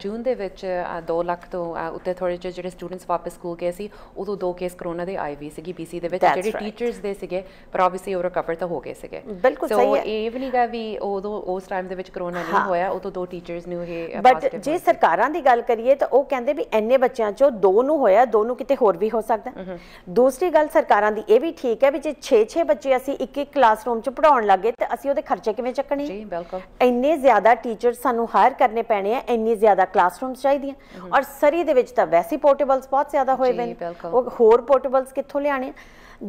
ਜੂਨ ਦੇ ਵਿੱਚ 2 ਲੱਖ ਤੋਂ ਉੱਤੇ ਥੋੜੇ ਜਿਹੇ ਜਿਹੜੇ ਸਟੂਡੈਂਟਸ ਵਾਪਸ ਸਕੂਲ ਗਏ ਸੀ ਉਦੋਂ ਦੋ ਕੇਸ ਕਰੋਨਾ ਦੇ ਆਏ ਵੀ ਸੀਗੀ ਬੀਸੀ ਦੇ ਵਿੱਚ ਜਿਹੜੇ ਟੀਚਰਸ ਦੇ ਸੀਗੇ ਪਰ ਆਬਵੀਅਸਲੀ ਉਹ ਰਿਕਵਰ ਤਾਂ ਹੋ ਗਏ ਸੀਗੇ ਬਿਲਕੁਲ ਸਹੀ ਹੈ ਇਹ ਵੀ ਨਹੀਂਗਾ ਵੀ ਉਦੋਂ ਉਸ ਟਾਈਮ ਦੇ ਵਿੱਚ ਕਰੋਨਾ ਨਹੀਂ ਹੋਇਆ ਉਦੋਂ ਦੋ ਟੀਚਰਸ ਨੂੰ ਇਹ ਬਟ ਜੇ ਸਰਕਾਰਾਂ ਦੀ ਗੱਲ ਕਰੀਏ ਤਾਂ ਉਹ ਕਹਿੰਦੇ ਵੀ ਐਨੇ ਬੱਚਿਆਂ ਚ ਵਿੱਚੋਂ ਦੋ ਨੂੰ ਹੋਇਆ ਦੋ ਨੂੰ ਕਿਤੇ ਹੋਰ ਵੀ ਹੋ ਸਕਦਾ ਦੂਸਰੀ ਗੱਲ ਸਰਕਾਰਾਂ ਦੀ ਇਹ ਵੀ ਠੀਕ ਹੈ ਵੀ ਜੇ 6-6 ਬੱਚੇ ਅਸੀਂ ਇੱਕ ਇੱਕ ਕਲਾਸਰੂਮ 'ਚ ਪੜਾਉਣ ਲੱਗੇ ਤੇ ਅਸੀਂ ਉਹਦੇ ਖਰਚੇ ਕਿਵੇਂ ਚੱਕਣੇ ਜੀ ਬਿਲਕੁਲ ਇੰਨੇ ਜ਼ਿਆਦਾ ਟੀਚਰ ਸਾਨੂੰ ਹਾਇਰ ਕਰਨੇ ਪੈਣੇ ਆ ਇੰਨੀ ਜ਼ਿਆਦਾ ਕਲਾਸਰੂਮਸ ਚਾਹੀਦੀਆਂ ਔਰ ਸਰੀ ਦੇ ਵਿੱਚ ਤਾਂ ਵੈਸੇ ਪੋਰਟੇਬਲਸ ਬਹੁਤ ਜ਼ਿਆਦਾ ਹੋਏ ਹੋਏ ਉਹ ਹੋਰ ਪੋਰਟੇਬਲਸ ਕਿੱਥੋਂ ਲਿਆਣੇ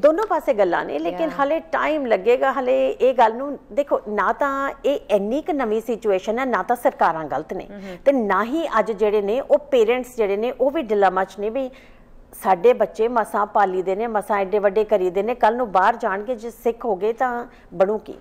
ਦੋਨੋਂ ਪਾਸੇ ਗੱਲਾਂ ਨੇ ਲੇਕਿਨ ਹਲੇ ਟਾਈਮ ਲੱਗੇਗਾ ਹਲੇ ਇਹ ਗੱਲ ਨੂੰ ਦੇਖੋ ਨਾ ਤਾਂ ਇਹ ਇੰਨੀ ਕ ਨਵੀਂ ਸਿਚੁਏਸ਼ਨ ਹੈ ਨਾ ਤਾਂ ਸਰਕਾਰਾਂ ਗਲਤ ਨੇ mm-hmm. ਤੇ ਨਾ ਹੀ ਅੱਜ ਜਿਹੜੇ ਨੇ ਉਹ ਪੇਰੈਂਟਸ ਜਿਹੜੇ ਨੇ ਉਹ ਵੀ ਡਿਲੇਮਾ 'ਚ ਨੇ ਵੀ ਸਾਡੇ ਬੱਚੇ ਮਸਾਂ ਪਾਲੀ ਦੇ ਨੇ ਮਸਾਂ ਐਡੇ ਵੱਡੇ ਕਰੀ ਦੇ ਨੇ ਕੱਲ ਨੂੰ ਬਾਹਰ ਜਾਣਗੇ ਜੇ ਸਿੱਖ ਹੋ ਗਏ ਤਾਂ ਬਣੂ ਕੀ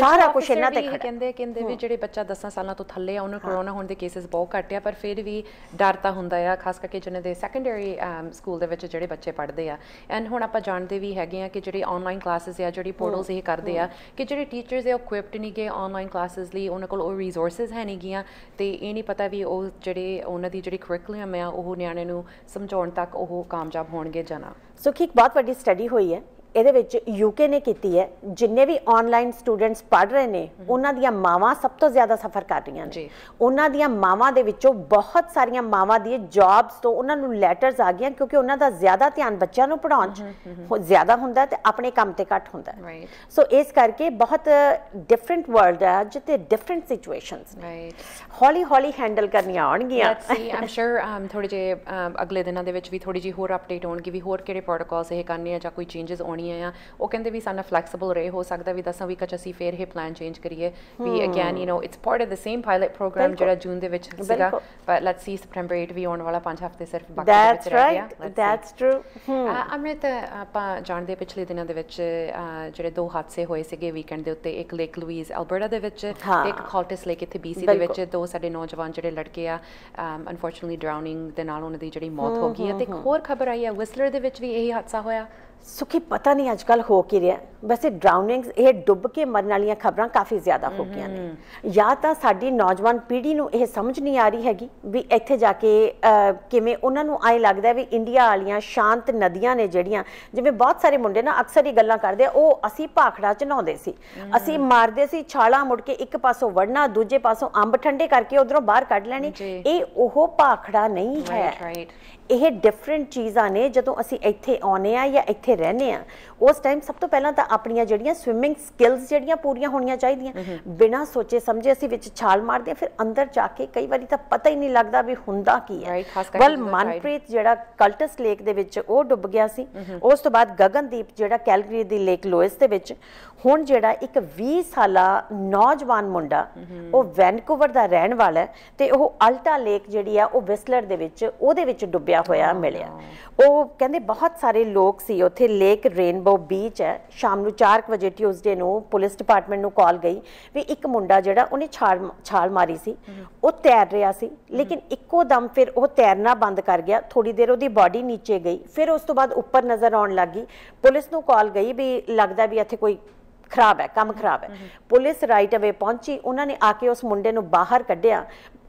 ਸਾਰਾ ਕੁਝ ਇਹਨਾਂ ਤੇ ਖੜਾ ਕਹਿੰਦੇ ਕਹਿੰਦੇ ਵੀ ਜਿਹੜੇ ਬੱਚਾ 10 ਸਾਲਾਂ ਤੋਂ ਥੱਲੇ ਆ ਉਹਨਾਂ ਕਰੋਨਾ ਹੋਣ ਦੇ ਕੇਸਸ ਬਹੁਤ ਘੱਟ ਆ ਪਰ ਫਿਰ ਵੀ ਡਰ ਤਾਂ ਹੁੰਦਾ ਆ ਖਾਸ ਕਰਕੇ ਜਿਹਨਾਂ ਦੇ ਸੈਕੰਡਰੀ ਸਕੂਲ ਦੇ ਵਿੱਚ ਜਿਹੜੇ ਬੱਚੇ ਪੜ੍ਹਦੇ ਆ ਐਂਡ ਹੁਣ ਆਪਾਂ ਜਾਣਦੇ ਵੀ ਹੈਗੇ ਆ ਕਿ ਜਿਹੜੇ ਆਨਲਾਈਨ ਕਲਾਸਸ ਆ ਜਿਹੜੀ ਪੋਰਟਲਸ ਇਹ ਕਰਦੇ ਆ ਕਿ ਜਿਹੜੇ ਟੀਚਰਸ ਆ ਇਕਵਿਪਡ ਨਹੀਂ ਗਏ ਆਨਲਾਈਨ ਕਲਾਸਸ ਲਈ ਉਹਨਾਂ ਕੋਲ ਉਹ ਰਿਸੋਰਸਸ ਹੈ ਨਹੀਂ ਗਿਆ ਤੇ ਇਹ ਨਹੀਂ ਪਤਾ ਵੀ ਉਹ ਜਿਹੜੇ ਉਹਨਾਂ ਦੀ ਜਿਹੜੀ ਕਰਿਕੂਲਮ ਆ ਉਹ ਨਿਆਣੇ ਨੂੰ ਸਮਝਾਉਣ ਤੱਕ ਉਹ ਕਾਮਯਾਬ ਹੋਣਗੇ ਜਨਾ ਨਾ ਸੁਖੀ ਇੱਕ ਬਹੁਤ ਵੱਡੀ ਸਟੱਡੀ ਹੋਈ ਹੈ ਇਹਦੇ ਵਿੱਚ ਯੂਕੇ ਨੇ ਕੀਤੀ ਹੈ ਜਿੰਨੇ ਵੀ ਆਨਲਾਈਨ ਸਟੂਡੈਂਟਸ ਪੜ੍ਹ ਰਹੇ ਨੇ ਉਹਨਾਂ ਦੀਆਂ ਮਾਵਾਂ ਸਭ ਤੋਂ ਜ਼ਿਆਦਾ ਸਫਰ ਕਰ ਰਹੀਆਂ ਨੇ ਉਹਨਾਂ ਦੀਆਂ ਮਾਵਾਂ ਦੇ ਵਿੱਚੋਂ ਬਹੁਤ ਸਾਰੀਆਂ ਮਾਵਾਂ ਦੀ ਜੌਬਸ ਤੋਂ ਉਹਨਾਂ ਨੂੰ ਲੈਟਰਸ ਆ ਗਈਆਂ ਕਿਉਂਕਿ ਉਹਨਾਂ ਦਾ ਜ਼ਿਆਦਾ ਧਿਆਨ ਬੱਚਿਆਂ ਨੂੰ ਪੜਾਉਣ 'ਚ ਜ਼ਿਆਦਾ ਹੁੰਦਾ ਤੇ ਆਪਣੇ ਕੰਮ ਤੇ ਘੱਟ ਹੁੰਦਾ ਸੋ ਇਸ ਕਰਕੇ ਬਹੁਤ ਡਿਫਰੈਂਟ ਵਰਲਡ ਹੈ ਜਿੱਤੇ ਡਿਫਰੈਂਟ ਸਿਚੁਏਸ਼ਨਸ ਨੇ ਹੌਲੀ ਹੌਲੀ ਹੈਂਡਲ ਕਰਨੀਆਂ ਆਉਣਗੀਆਂ ਆਮ ਸ਼ੋਰ ਥੋੜੇ ਜੇ ਅਗਲੇ ਦਿਨਾਂ ਦੇ ਵਿੱਚ ਵੀ ਥੋੜੀ ਜੀ ਹੋਰ ਅਪਡੇਟ ਹੋਣਗੀ ਵੀ ਹੋਰ ਕਿਹੜੇ ਪ੍ਰੋਟੋਕਾਲਸ ਇਹ ਕਰਨੇ ਆ ਜਾਂ ਕੋਈ ਚੇਂਜਸ ਆਉਣੀ ਆਈਆਂ ਆ ਉਹ ਕਹਿੰਦੇ ਵੀ ਸਾਨੂੰ ਫਲੈਕਸੀਬਲ ਰਹੇ ਹੋ ਸਕਦਾ ਵੀ ਦੱਸਾਂ ਵੀ ਚ ਅਸੀਂ ਫੇਰ ਇਹ ਪਲਾਨ ਚੇਂਜ ਕਰੀਏ ਵੀ again you know it's part of the same pilot program ਜਿਹੜਾ ਜੂਨ ਦੇ ਵਿੱਚ ਸੀਗਾ ਬਟ ਲੈਟਸ ਸੀ ਸਪਟੈਂਬਰ 8 ਵੀ ਆਉਣ ਵਾਲਾ 5 ਹਫ਼ਤੇ ਸਿਰਫ ਬਾਕੀ ਵਿੱਚ ਰਹਿ ਗਿਆ ਦੈਟਸ ਟਰੂ ਅਮ੍ਰਿਤ ਆਪਾਂ ਜਾਣਦੇ ਪਿਛਲੇ ਦਿਨਾਂ ਦੇ ਵਿੱਚ ਜਿਹੜੇ ਦੋ ਹਾਦਸੇ ਹੋਏ ਸੀਗੇ ਵੀਕਐਂਡ ਦੇ ਉੱਤੇ ਇੱਕ ਲੇਕ ਲੂਈਜ਼ ਅਲਬਰਟਾ ਦੇ ਵਿੱਚ ਤੇ ਇੱਕ ਕਾਲਟਸ ਲੇਕ ਇੱਥੇ ਬੀਸੀ ਦੇ ਵਿੱਚ ਦੋ ਸਾਡੇ ਨੌਜਵਾਨ ਜਿਹੜੇ ਲੜਕੇ ਆ ਅਨਫੋਰਚੂਨਟਲੀ ਡਰਾਊਨਿੰਗ ਦੇ ਨਾਲ ਉਹਨਾਂ ਦੀ ਜਿਹੜੀ ਮੌਤ ਹੋ ਗਈ ਹੈ ਤੇ ਇੱਕ ਹੋਰ ਖਬਰ ਆਈ ਹੈ ਵਿਸਲਰ ਦੇ ਵਿੱਚ ਵੀ ਇਹੀ ਹਾਦਸਾ ਹੋਇਆ ਸੁਖੀ ਪਤਾ ਨਹੀਂ ਅੱਜ ਕੱਲ ਹੋ ਕੀ ਰਿਹਾ ਵੈਸੇ ਡਰਾਉਨਿੰਗਸ ਇਹ ਡੁੱਬ ਕੇ ਮਰਨ ਵਾਲੀਆਂ ਖਬਰਾਂ ਕਾਫੀ ਜ਼ਿਆਦਾ ਹੋ ਗਈਆਂ ਨੇ ਜਾਂ ਤਾਂ ਸਾਡੀ ਨੌਜਵਾਨ ਪੀੜ੍ਹੀ ਨੂੰ ਇਹ ਸਮਝ ਨਹੀਂ ਆ ਰਹੀ ਹੈਗੀ ਵੀ ਇੱਥੇ ਜਾ ਕੇ ਕਿਵੇਂ ਉਹਨਾਂ ਨੂੰ ਆਏ ਲੱਗਦਾ ਵੀ ਇੰਡੀਆ ਵਾਲੀਆਂ ਸ਼ਾਂਤ ਨਦੀਆਂ ਨੇ ਜਿਹੜੀਆਂ ਜਿਵੇਂ ਬਹੁਤ ਸਾਰੇ ਮੁੰਡੇ ਨਾ ਅਕਸਰ ਹੀ ਗੱਲਾਂ ਕਰਦੇ ਉਹ ਅਸੀਂ ਭਾਖੜਾ ਚ ਨਹਾਉਂਦੇ ਸੀ ਅਸੀਂ ਮਾਰਦੇ ਸੀ ਛਾਲਾ ਮੁੜ ਕੇ ਇੱਕ ਪਾਸੋਂ ਵੜਨਾ ਦੂਜੇ ਪਾਸੋਂ ਅੰਬ ਠੰਡੇ ਕਰਕੇ ਉਧਰੋਂ ਬਾਹਰ ਕੱਢ ਲੈਣੀ ਇਹ ਉਹ ਭਾਖੜਾ ਨਹੀਂ ਹੈ ਇਹ ਡਿਫਰੈਂਟ ਚੀਜ਼ਾਂ ਨੇ ਜਦੋਂ ਅਸੀਂ ਇੱਥੇ ਆਉਨੇ ਆ ਜਾਂ ਇੱਥੇ ਰਹਨੇ ਆ ਉਸ ਟਾਈਮ ਸਭ ਤੋਂ ਪਹਿਲਾਂ ਤਾਂ ਆਪਣੀਆਂ ਜਿਹੜੀਆਂ ਸਵਿਮਿੰਗ ਸਕਿੱਲਸ ਜਿਹੜੀਆਂ ਪੂਰੀਆਂ ਹੋਣੀਆਂ ਚਾਹੀਦੀਆਂ ਬਿਨਾਂ ਸੋਚੇ ਸਮਝੇ ਅਸੀਂ ਵਿੱਚ ਛਾਲ ਮਾਰਦੇ ਆ ਫਿਰ ਅੰਦਰ ਜਾ ਕੇ ਕਈ ਵਾਰੀ ਤਾਂ ਪਤਾ ਹੀ ਨਹੀਂ ਲੱਗਦਾ ਵੀ ਹੁੰਦਾ ਕੀ ਹੈ ਵਲ ਮਨਪ੍ਰੀਤ ਜਿਹੜਾ ਕਲਟਸ ਲੇਕ ਦੇ ਵਿੱਚ ਉਹ ਡੁੱਬ ਗਿਆ ਸੀ ਉਸ ਤੋਂ ਬਾਅਦ ਗਗਨਦੀਪ ਜਿਹੜਾ ਕੈਲਗਰੀ ਦੀ ਲੇਕ ਲੋਇਸ ਦੇ ਵਿੱਚ ਹੁਣ ਜਿਹੜਾ ਇੱਕ 20 ਸਾਲਾ ਨੌਜਵਾਨ ਮੁੰਡਾ ਉਹ ਵੈਨਕੂਵਰ ਦਾ ਰਹਿਣ ਵਾਲਾ ਤੇ ਉਹ ਅਲਟਾ ਲੇਕ ਜਿਹੜੀ ਆ ਉਹ ਵਿਸਲਰ ਦੇ ਵਿੱਚ ਉਹਦੇ ਵਿੱਚ ਡੁੱਬਿਆ ਮਿਲਿਆ ਹੋਇਆ ਮਿਲਿਆ ਉਹ ਕਹਿੰਦੇ ਬਹੁਤ ਸਾਰੇ ਲੋਕ ਸੀ ਉੱਥੇ ਲੇਕ ਰੇਨਬੋ ਬੀਚ ਹੈ ਸ਼ਾਮ ਨੂੰ 4 ਵਜੇ ਟਿਊਜ਼ਡੇ ਨੂੰ ਪੁਲਿਸ ਡਿਪਾਰਟਮੈਂਟ ਨੂੰ ਕਾਲ ਗਈ ਵੀ ਇੱਕ ਮੁੰਡਾ ਜਿਹੜਾ ਉਹਨੇ ਛਾਲ ਛਾਲ ਮਾਰੀ ਸੀ ਉਹ ਤੈਰ ਰਿਹਾ ਸੀ ਲੇਕਿਨ ਇੱਕੋ ਦਮ ਫਿਰ ਉਹ ਤੈਰਨਾ ਬੰਦ ਕਰ ਗਿਆ ਥੋੜੀ ਦੇਰ ਉਹਦੀ ਬਾਡੀ ਨੀਚੇ ਗਈ ਫਿਰ ਉਸ ਤੋਂ ਬਾਅਦ ਉੱਪਰ ਨਜ਼ਰ ਆਉਣ ਲੱਗੀ ਪੁਲਿਸ ਨੂੰ ਕਾਲ ਗਈ ਵੀ ਲੱਗਦਾ ਵੀ ਇੱਥੇ ਕੋਈ ਖਰਾਬ ਹੈ ਕੰਮ ਖਰਾਬ ਹੈ ਪੁਲਿਸ ਰਾਈਟ ਅਵੇ ਪਹੁੰਚੀ ਉਹਨਾਂ ਨੇ ਆ ਕੇ ਉਸ ਮੁੰਡੇ ਨੂੰ ਬਾਹਰ ਕੱਢਿਆ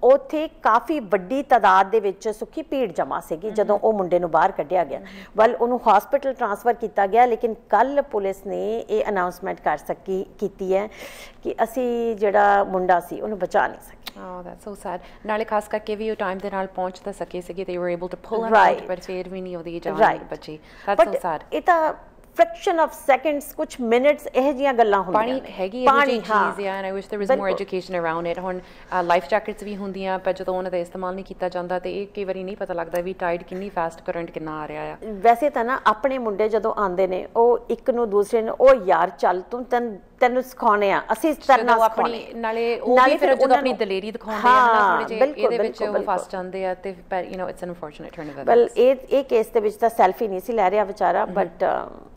ਉਥੇ ਕਾਫੀ ਵੱਡੀ ਤਦਾਦ ਦੇ ਵਿੱਚ ਸੁੱਕੀ ਭੀੜ ਜਮਾ ਸੀਗੀ ਜਦੋਂ ਉਹ ਮੁੰਡੇ ਨੂੰ ਬਾਹਰ ਕੱਢਿਆ ਗਿਆ ਵੱਲ ਉਹਨੂੰ ਹਸਪੀਟਲ ਟ੍ਰਾਂਸਫਰ ਕੀਤਾ ਗਿਆ ਲੇਕਿਨ ਕੱਲ ਪੁਲਿਸ ਨੇ ਇਹ ਅਨਾਉਂਸਮੈਂਟ ਕਰ ਸਕੀ ਕੀਤੀ ਹੈ ਕਿ ਅਸੀਂ ਜਿਹੜਾ ਮੁੰਡਾ ਸੀ ਉਹਨੂੰ ਬਚਾ ਨਹੀਂ ਸਕੇ Oh, ਦੈਟਸ ਸੋ ਸੈਡ ਨਾਲੇ ਖਾਸ ਕਰਕੇ ਵੀ ਉਹ ਟਾਈਮ ਦੇ ਨਾਲ ਪਹੁੰਚ ਤਾਂ ਸਕੇ ਸੀਗੇ they were able to pull him but out but ਵੀ ਨਹੀਂ ਉਹਦੀ ਜਾਨ ਬਚੀ ਦੈਟਸ ਸੋ ਸੈਡ ਇਹ ਤਾਂ ਫ੍ਰੈਕਸ਼ਨ ਆਫ ਸੈਕਿੰਡਸ ਕੁਝ ਮਿੰਟਸ ਇਹ ਜੀਆਂ ਗੱਲਾਂ ਹੁੰਦੀਆਂ ਪਾਣੀ ਹੈਗੀ ਇਹ ਜੀ ਚੀਜ਼ ਯਾਰ I wish there was more education around it ਹੁਣ ਲਾਈਫ ਜੈਕਟਸ ਵੀ ਹੁੰਦੀਆਂ ਪਰ ਜਦੋਂ ਉਹਨਾਂ ਦਾ ਇਸਤੇਮਾਲ ਨਹੀਂ ਕੀਤਾ ਜਾਂਦਾ ਤੇ ਇਹ ਕਈ ਵਾਰੀ ਨਹੀਂ ਪਤਾ ਲੱਗਦਾ ਵੀ ਟਾਈਡ ਕਿੰਨੀ ਫਾਸਟ ਕਰੰਟ ਕਿੰਨਾ ਆ ਰਿਹਾ ਆ ਵੈਸੇ ਤਾਂ ਨਾ ਆਪਣੇ ਮੁੰਡੇ ਜਦੋਂ ਆਉਂਦੇ ਨੇ ਉਹ ਇੱਕ ਨੂੰ ਦੂਸਰੇ ਨੂੰ ਉਹ ਯਾਰ ਚੱਲ ਤੂੰ ਤਨ ਤੈਨੂੰ ਸਿਖਾਉਣੇ ਆ ਅਸੀਂ ਇਸ ਤਰ੍ਹਾਂ ਨਾਲ ਆਪਣੀ ਨਾਲੇ ਉਹ ਵੀ ਫਿਰ ਉਹ ਆਪਣੀ ਦਲੇਰੀ ਦਿਖਾਉਂਦੇ ਆ ਨਾ ਥੋੜੇ ਜਿਹੇ ਇਹਦੇ ਵਿੱਚ ਉਹ ਫਸ ਜਾਂਦੇ ਆ ਤੇ you know it's an unfortunate turn of ਬਲ ਇਹ ਇਹ ਕੇਸ ਦੇ ਵਿੱਚ ਤਾਂ ਸੈਲਫੀ ਨਹੀਂ ਸੀ ਲੈ ਰਿਹਾ ਵਿਚਾਰਾ ਬਟ mm-hmm.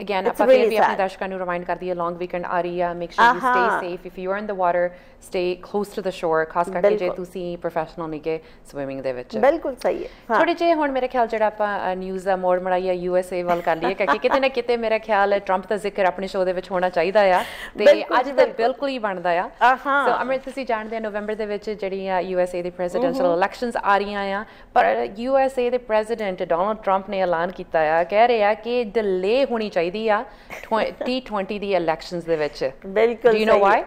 ਅਗੇਨ uh, ਆਪਾਂ ਫਿਰ ਵੀ ਆਪਣੇ ਦਰਸ਼ਕਾਂ ਨੂੰ ਰਿਮਾਈਂਡ ਕਰਦੀ ਹੈ ਲੌਂਗ ਵੀਕਐਂਡ ਆ ਰਹੀ ਆ make sure you stay safe if you are in the water stay close to the shore ਕਾਸ ਕਰਕੇ ਜੇ ਤੁਸੀਂ ਪ੍ਰੋਫੈਸ਼ਨਲ ਨਹੀਂਗੇ ਸਵਿਮਿੰਗ ਦੇ ਵਿੱਚ ਬਿਲਕੁਲ ਸਹੀ ਹੈ ਥੋੜੇ ਜੇ ਹੁਣ ਮੇਰੇ ਖਿਆਲ ਜਿਹੜਾ ਆਪਾਂ ਨਿਊਜ਼ ਦਾ ਮੋੜ ਮੜਾਈਆ ਏ ਵੱਲ ਕਰ ਲਈਏ ਕਿਉਂਕਿ ਕਿਤੇ ਨਾ ਕਿਤੇ ਮੇਰੇ ਖਿਆਲ ਹੈ ਟਰੰਪ ਦਾ ਜ਼ਿਕਰ ਆਪਣੇ ਸ਼ੋਅ ਦੇ ਵਿੱਚ ਹੋਣਾ ਚਾਹੀਦਾ ਆ ਤੇ ਅੱਜ ਤਾਂ ਬਿਲਕੁਲ ਹੀ ਬਣਦਾ ਆ ਹਾਂ ਸੋ ਅਮਰ ਤੁਸੀਂ ਜਾਣਦੇ ਹੋ ਨਵੰਬਰ ਦੇ ਵਿੱਚ ਜਿਹੜੀਆਂ ਯੂ ਐਸ ਏ ਦੇ ਪ੍ਰੈਜ਼ੀਡੈਂਸ਼ੀਅਲ ਇਲੈਕਸ਼ਨਸ ਆ ਰਹੀਆਂ ਆ ਪਰ ਯੂ ਐਸ ਏ ਦੇ ਪ੍ਰੈਜ਼ੀਡੈਂਟ ਡੋਨਲਡ ਟਰੰਪ ਨੇ ਐਲਾਨ ਕੀਤਾ ਆ ਕਹਿ ਰਿਹਾ ਕਿ ਡਿਲੇ ਹੋਣੀ ਚਾਹੀਦੀ ਆ 2020 ਦੀ ਇਲੈਕਸ਼ਨਸ ਦੇ ਵਿੱਚ ਬਿਲਕੁਲ ਯੂ نو ਵਾਈ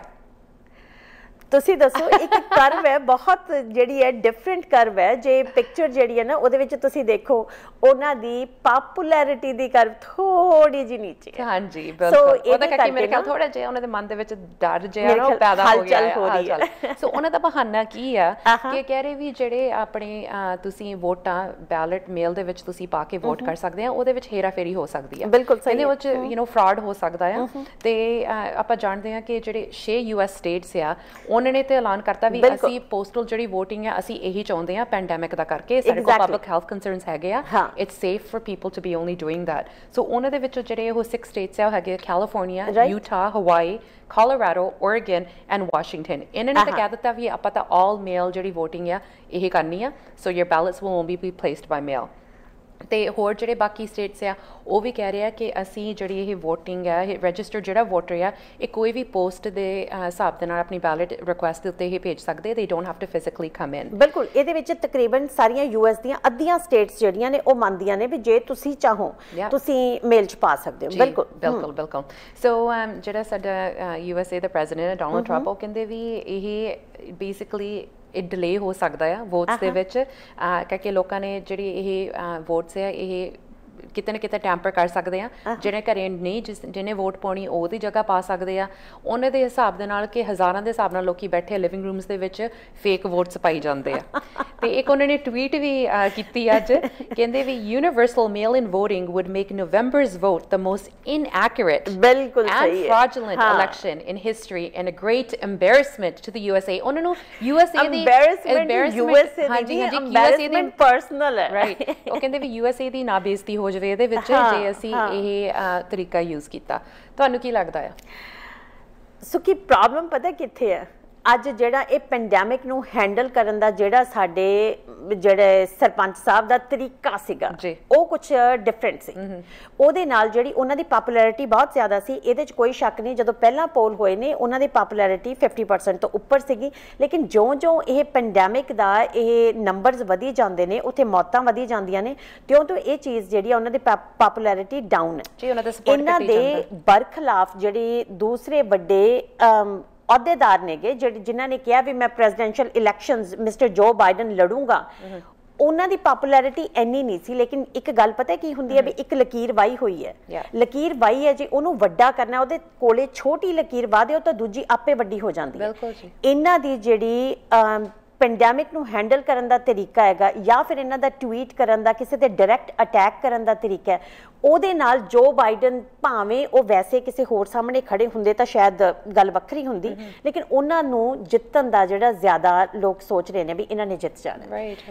ਤੁਸੀਂ ਦੱਸੋ ਇੱਕ ਕਰਵ ਹੈ ਬਹੁਤ ਜਿਹੜੀ ਹੈ ਡਿਫਰੈਂਟ ਕਰਵ ਹੈ ਜੇ ਪਿਕਚਰ ਜਿਹੜੀ ਹੈ ਨਾ ਉਹਦੇ ਵਿੱਚ ਤੁਸੀਂ ਦੇਖੋ ਉਹਨਾਂ ਦੀ ਪਪੂਲੈਰਿਟੀ ਦੀ ਕਰਵ ਥੋੜੀ ਜੀ ਨੀਚੇ ਹੈ ਹਾਂਜੀ ਬਿਲਕੁਲ ਉਹਦਾ ਕਿ ਮੇਰੇ ਕੋਲ ਥੋੜਾ ਜਿਹਾ ਉਹਨਾਂ ਦੇ ਮਨ ਦੇ ਵਿੱਚ ਡਰ ਜਿਹਾ ਨਾ ਪੈਦਾ ਹੋ ਗਿਆ ਹੈ ਹਲਚਲ ਸੋ ਉਹਨਾਂ ਦਾ ਬਹਾਨਾ ਕੀ ਆ ਕਿ ਕਹਿ ਰਹੇ ਵੀ ਜਿਹੜੇ ਆਪਣੇ ਤੁਸੀਂ ਵੋਟਾਂ ਬੈਲਟ ਮੇਲ ਦੇ ਵਿੱਚ ਤੁਸੀਂ ਪਾ ਕੇ ਵੋਟ ਕਰ ਸਕਦੇ ਆ ਉਹਦੇ ਵਿੱਚ ਫੇਰੀ ਹੋ ਸਕਦੀ ਹੈ ਬਿਲਕੁਲ ਸਹੀ ਇਹਦੇ ਵਿੱਚ ਯੂ نو ਫਰਾਡ ਹੋ ਸਕਦਾ ਆ ਤੇ ਆਪਾਂ ਜਾਣਦੇ ਆ ਕਿ ਜਿਹੜੇ 6 ਯੂਐਸ ਸਟੇਟਸ ਆ ਉਹਨਾਂ ਨੇ ਤੇ ਐਲਾਨ ਕਰਤਾ ਵੀ ਅਸੀਂ ਪੋਸਟਲ ਜਿਹੜੀ VOTING ਹੈ ਅਸੀਂ ਇਹੀ ਚਾਹੁੰਦੇ ਆ ਪੈਂਡੈਮਿਕ ਦਾ ਕਰਕੇ ਸਾਡੇ ਕੋਲ ਪਬਲਿਕ ਹੈਲਥ ਕਨਸਰਨਸ ਹੈਗੇ ਆ it's safe for people to be only doing that so ਉਹਨਾਂ ਦੇ ਵਿੱਚ ਜਿਹੜੇ ਉਹ 6 ਸਟੇਟਸ ਆ ਹੈਗੇ California Utah Hawaii Colorado Oregon and Washington ਇਹਨਾਂ ਨੇ ਤਾਂ uh-huh। ਕਹਿ ਦਿੱਤਾ ਵੀ ਆਪਾਂ ਤਾਂ ਆਲ ਮੇਲ ਜਿਹੜੀ VOTING ਆ ਇਹ ਕਰਨੀ ਆ so your ballots will only be placed by mail ਤੇ ਹੋਰ ਜਿਹੜੇ ਬਾਕੀ ਸਟੇਟਸ ਆ ਉਹ ਵੀ ਕਹਿ ਰਿਹਾ ਕਿ ਅਸੀਂ ਜਿਹੜੀ ਇਹ VOTING ਆ ਇਹ ਰਜਿਸਟਰ ਜਿਹੜਾ ਵੋਟਰ ਆ ਇਹ ਕੋਈ ਵੀ ਪੋਸਟ ਦੇ ਹਿਸਾਬ ਦੇ ਨਾਲ ਆਪਣੀ ਬੈਲਟ ਰਿਕੁਐਸਟ ਦੇ ਉੱਤੇ ਹੀ ਭੇਜ ਸਕਦੇ they don't have to physically come in ਬਿਲਕੁਲ ਇਹਦੇ ਵਿੱਚ ਤਕਰੀਬਨ ਸਾਰੀਆਂ ਯੂਐਸ ਦੀਆਂ ਅੱਧੀਆਂ ਸਟੇਟਸ ਜਿਹੜੀਆਂ ਨੇ ਉਹ ਮੰਨਦੀਆਂ ਨੇ ਵੀ ਜੇ ਤੁਸੀਂ ਚਾਹੋ ਤੁਸੀਂ ਮੇਲ 'ਚ ਪਾ ਸਕਦੇ ਹੋ ਬਿਲਕੁਲ ਬਿਲਕੁਲ ਬਿਲਕੁਲ ਸੋ um, ਜਿਹੜਾ ਸਾਡਾ ਯੂਐਸਏ ਦਾ ਪ੍ਰੈਜ਼ੀਡੈਂਟ ਡੋਨਲਡ ਟਰੰਪ ਉਹ ਕਹਿੰਦੇ ਵੀ ਇਹ ਬੇਸਿਕਲੀ ਇਹ ਡਿਲੇ ਹੋ ਸਕਦਾ ਆ ਵੋਟਸ ਦੇ ਵਿੱਚ ਕਿਉਂਕਿ ਲੋਕਾਂ ਨੇ ਜਿਹੜੀ ਇਹ ਵੋਟਸ ਆ ਇਹ ਕਿਤੇ ਨਾ ਕਿਤੇ ਟੈਂਪਰ ਕਰ ਸਕਦੇ ਆ ਜਿਹੜੇ ਘਰੇ ਨਹੀਂ ਜਿਸ ਜਿਹਨੇ ਵੋਟ ਪਾਉਣੀ ਉਹਦੀ ਜਗ੍ਹਾ ਪਾ ਸਕਦੇ ਆ ਉਹਨਾਂ ਦੇ ਹਿਸਾਬ ਦੇ ਨਾਲ ਕਿ ਹਜ਼ਾਰਾਂ ਦੇ ਹਿਸਾਬ ਨਾਲ ਲੋਕੀ ਬੈਠੇ ਲਿਵਿੰਗ ਰੂਮਸ ਦੇ ਵਿੱਚ ਫੇਕ ਵੋਟਸ ਪਾਈ ਜਾਂਦੇ ਆ ਤੇ ਇੱਕ ਉਹਨਾਂ ਨੇ ਟਵੀਟ ਵੀ ਕੀਤੀ ਅੱਜ ਕਹਿੰਦੇ ਵੀ universal mail in VOTING would make November's vote the most inaccurate ਬਿਲਕੁਲ ਸਹੀ ਹੈ fraudulent election in history and a great embarrassment to the USA ਉਹਨਾਂ ਨੂੰ ਯੂਐਸਏ ਦੀ embarrassment ਯੂਐਸਏ ਦੀ ਹਾਂਜੀ ਪਰਸਨਲ ਹੈ ਰਾਈਟ ਉਹ ਕਹਿੰਦੇ ਵੀ ਯੂਐਸਏ ਦੀ ਨਾ ਬੇਇੱਜ਼ਤੀ ਹੋ ਹੋ ਇਹਦੇ ਵਿੱਚ ਜੇ ਅਸੀਂ ਇਹ ਤਰੀਕਾ ਯੂਜ਼ ਕੀਤਾ ਤੁਹਾਨੂੰ ਕੀ ਲੱਗਦਾ ਆ ਸੋ ਕੀ ਪ੍ਰੋਬਲਮ ਪਤਾ ਕਿੱਥੇ ਹੈ ਅੱਜ ਜਿਹੜਾ ਇਹ ਪੈਂਡੈਮਿਕ ਨੂੰ ਹੈਂਡਲ ਕਰਨ ਦਾ ਜਿਹੜਾ ਸਾਡੇ ਜਿਹੜੇ ਸਰਪੰਚ ਸਾਹਿਬ ਦਾ ਤਰੀਕਾ ਸੀਗਾ ਉਹ ਕੁਝ ਡਿਫਰੈਂਟ ਸੀ ਉਹਦੇ ਨਾਲ ਜਿਹੜੀ ਉਹਨਾਂ ਦੀ ਪਪੂਲੈਰਿਟੀ ਬਹੁਤ ਜ਼ਿਆਦਾ ਸੀ ਇਹਦੇ 'ਚ ਕੋਈ ਸ਼ੱਕ ਨਹੀਂ ਜਦੋਂ ਪਹਿਲਾਂ ਪੋਲ ਹੋਏ ਨੇ ਉਹਨਾਂ ਦੀ ਪਪੂਲੈਰਿਟੀ 50% ਤੋਂ ਉੱਪਰ ਸੀਗੀ ਲੇਕਿਨ ਜਿਉਂ-ਜਿਉਂ ਇਹ ਪੈਂਡੈਮਿਕ ਦਾ ਇਹ ਨੰਬਰਸ ਵਧੀ ਜਾਂਦੇ ਨੇ ਉੱਥੇ ਮੌਤਾਂ ਵਧੀ ਜਾਂਦੀਆਂ ਨੇ ਤਿਉਂ ਤੋਂ ਇਹ ਚੀਜ਼ ਜਿਹੜੀ ਆ ਉਹਨਾਂ ਦੀ ਪਪੂਲੈਰਿਟੀ ਡਾਊਨ ਹੈ ਜੀ ਉਹਨਾਂ ਦੇ ਸਪੋਰਟ ਇਹਨਾਂ ਦੇ ਬਰਖਲਾਫ ਜਿਹੜੀ ਦੂਸਰੇ ਵੱਡੇ ਅਹੁਦੇਦਾਰ ਨੇਗੇ ਜਿਨ੍ਹਾਂ ਨੇ ਕਿਹਾ ਵੀ ਮੈਂ presidential elections mister Joe Biden ਲੜੂਗਾ ਉਹਨਾਂ ਦੀ ਪਪੂਲੈਰਿਟੀ ਐਨੀ ਨਹੀਂ ਸੀ ਲੇਕਿਨ ਇੱਕ ਗੱਲ ਪਤਾ ਕੀ ਹੁੰਦੀ ਹੈ ਵੀ ਇੱਕ ਲਕੀਰ ਵਾਈ ਹੋਈ ਹੈ ਲਕੀਰ ਵਾਈ ਹੈ ਜੇ ਉਹਨੂੰ ਵੱਡਾ ਕਰਨਾ ਉਹਦੇ ਕੋਲੇ ਛੋਟੀ ਲਕੀਰ ਵਾਦੇ ਉਹ ਤਾਂ ਦੂਜੀ ਆਪੇ ਵੱਡੀ ਹੋ ਜਾਂਦੀ ਹੈ ਇਹਨਾਂ ਦੀ ਜਿਹੜੀ ਪੈਂਡੈਮਿਕ ਨੂੰ ਹੈਂਡਲ ਕਰਨ ਦਾ ਤਰੀਕਾ ਹੈਗਾ ਜਾਂ ਫਿਰ ਇਹਨਾਂ ਦਾ ਟਵੀਟ ਕਰਨ ਦਾ ਕਿਸੇ ਤੇ ਡਾਇਰੈਕਟ ਅਟੈਕ ਕਰਨ ਦਾ ਤਰੀਕਾ ਹੈ ਉਹਦੇ ਨਾਲ ਜੋ ਬਾਈਡਨ ਭਾਵੇਂ ਉਹ ਵੈਸੇ ਕਿਸੇ ਹੋਰ ਸਾਹਮਣੇ ਖੜੇ ਹੁੰਦੇ ਤਾਂ ਸ਼ਾਇਦ ਗੱਲ ਵੱਖਰੀ ਹੁੰਦੀ ਲੇਕਿਨ ਉਹਨਾਂ ਨੂੰ ਜਿੱਤਣ ਦਾ ਜਿਹੜਾ ਜ਼ਿਆਦਾ ਲੋਕ ਸੋਚ ਰਹੇ ਨੇ ਵੀ ਇਹਨਾਂ ਨੇ ਜਿੱਤ ਜਾਣਾ ਰਾਈਟ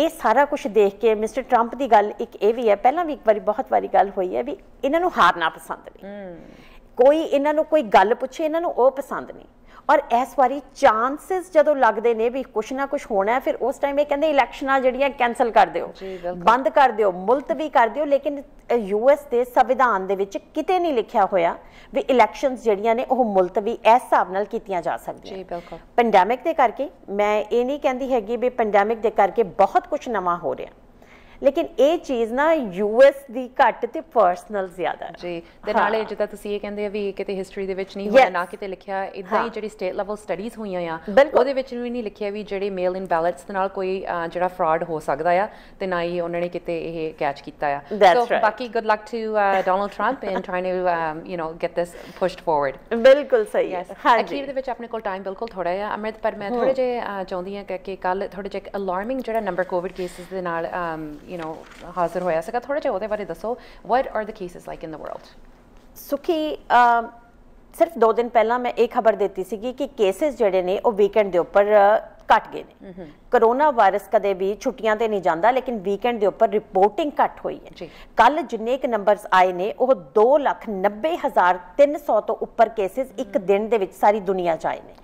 ਇਹ ਸਾਰਾ ਕੁਝ ਦੇਖ ਕੇ ਮਿਸਟਰ ਟਰੰਪ ਦੀ ਗੱਲ ਇੱਕ ਇਹ ਵੀ ਹੈ ਪਹਿਲਾਂ ਵੀ ਇੱਕ ਵਾਰੀ ਬਹੁਤ ਵਾਰੀ ਗੱਲ ਹੋਈ ਹੈ ਵੀ ਇਹਨਾਂ ਨੂੰ ਹਾਰਨਾ ਪਸੰਦ ਨਹੀਂ ਕੋਈ ਇਹਨਾਂ ਨੂੰ ਕੋਈ ਗੱਲ ਪੁੱਛੇ ਇਹਨਾਂ ਨੂੰ ਉਹ ਪਸੰਦ ਨਹੀਂ ਔਰ ਇਸ ਵਾਰੀ ਚਾਂਸਸ ਜਦੋਂ ਲੱਗਦੇ ਨੇ ਵੀ ਕੁਛ ਨਾ ਕੁਛ ਹੋਣਾ ਹੈ ਫਿਰ ਉਸ ਟਾਈਮ ਇਹ ਕਹਿੰਦੇ ਇਲੈਕਸ਼ਨਾਂ ਜਿਹੜੀਆਂ ਕੈਨਸਲ ਕਰ ਦਿਓ ਬੰਦ ਕਰ ਦਿਓ ਮੁਲਤਵੀ ਕਰ ਦਿਓ ਲੇਕਿਨ ਯੂਐਸ ਦੇ ਸੰਵਿਧਾਨ ਦੇ ਵਿੱਚ ਕਿਤੇ ਨਹੀਂ ਲਿਖਿਆ ਹੋਇਆ ਵੀ ਇਲੈਕਸ਼ਨਸ ਜਿਹੜੀਆਂ ਨੇ ਉਹ ਮੁਲਤਵੀ ਇਸ ਹਿਸਾਬ ਨਾਲ ਕੀਤੀਆਂ ਜਾ ਸਕਦੀਆਂ ਜੀ ਬਿਲਕੁਲ ਪੈਂਡੈਮਿਕ ਦੇ ਕਰਕੇ ਮੈਂ ਇਹ ਨਹੀਂ ਕਹਿੰਦੀ ਹੈਗੀ ਵੀ ਪੈਂਡੈਮਿਕ ਦੇ ਕਰਕੇ ਬਹੁਤ ਕੁਝ ਨਵਾਂ ਹੋ ਰਿਹਾ ਲੇਕਿਨ ਇਹ ਚੀਜ਼ ਨਾ ਯੂਐਸ ਦੀ ਘੱਟ ਤੇ ਪਰਸਨਲ ਜ਼ਿਆਦਾ ਜੀ ਤੇ ਨਾਲੇ ਜਿੱਦਾਂ ਤੁਸੀਂ ਇਹ ਕਹਿੰਦੇ ਆ ਵੀ ਕਿਤੇ ਹਿਸਟਰੀ ਦੇ ਵਿੱਚ ਨਹੀਂ ਹੋਇਆ ਨਾ ਕਿਤੇ ਲਿਖਿਆ ਇਦਾਂ ਹੀ ਜਿਹੜੀ ਸਟੇਟ ਲੈਵਲ ਸਟੱਡੀਜ਼ ਹੋਈਆਂ ਆ ਉਹਦੇ ਵਿੱਚ ਵੀ ਨਹੀਂ ਲਿਖਿਆ ਵੀ ਜਿਹੜੇ ਮੇਲ ਇਨ ਬੈਲਟਸ ਦੇ ਨਾਲ ਕੋਈ ਜਿਹੜਾ ਫਰਾਡ ਹੋ ਸਕਦਾ ਆ ਤੇ ਨਾ ਹੀ ਉਹਨਾਂ ਨੇ ਕਿਤੇ ਇਹ ਕੈਚ ਕੀਤਾ ਆ ਸੋ ਬਾਕੀ good luck to Donald Trump in try to you know get this pushed forward ਬਿਲਕੁਲ ਸਹੀ ਹੈ ਅਖੀਰ ਦੇ ਵਿੱਚ ਆਪਣੇ ਕੋਲ ਟਾਈਮ ਬਿਲਕੁਲ ਥੋੜਾ ਆ ਅਮਰਿਤ ਪਰ ਮੈਂ ਥੋੜੇ ਜੇ ਚਾਹੁੰਦੀ ਆ ਕਿ ਕੱਲ ਥੋੜੇ ਜਿਹਾ ਅਲਾਰਮਿੰਗ ਜਿਹੜਾ ਨੰਬਰ ਕੋਵਿਡ ਕੇਸਿਸ ਦੇ ਨਾਲ ਯੂ نو ਹਾਜ਼ਰ ਹੋਇਆ ਸੀਗਾ ਥੋੜਾ ਜਿਹਾ ਉਹਦੇ ਬਾਰੇ ਦੱਸੋ what are the cases like in the world Sukhi ਸਿਰਫ 2 ਦਿਨ ਪਹਿਲਾਂ ਮੈਂ ਇਹ ਖਬਰ ਦਿੱਤੀ ਸੀਗੀ ਕਿ ਕੇਸਸ ਜਿਹੜੇ ਨੇ ਉਹ ਵੀਕਐਂਡ ਦੇ ਉੱਪਰ ਘਟ ਗਏ ਨੇ ਕਰੋਨਾ ਵਾਇਰਸ ਕਦੇ ਵੀ ਛੁੱਟੀਆਂ ਤੇ ਨਹੀਂ ਜਾਂਦਾ ਲੇਕਿਨ ਵੀਕਐਂਡ ਦੇ ਉੱਪਰ ਰਿਪੋਰਟਿੰਗ ਘਟ ਹੋਈ ਹੈ ਕੱਲ ਜਿੰਨੇ ਕ ਨੰਬਰਸ ਆਏ ਨੇ ਉਹ 290300 ਤੋਂ ਉੱਪਰ ਕੇਸਿਸ ਇੱਕ ਦਿਨ ਦੇ ਵਿੱਚ ਸਾਰੀ ਦੁਨੀਆ 'ਚ ਆਏ ਨੇ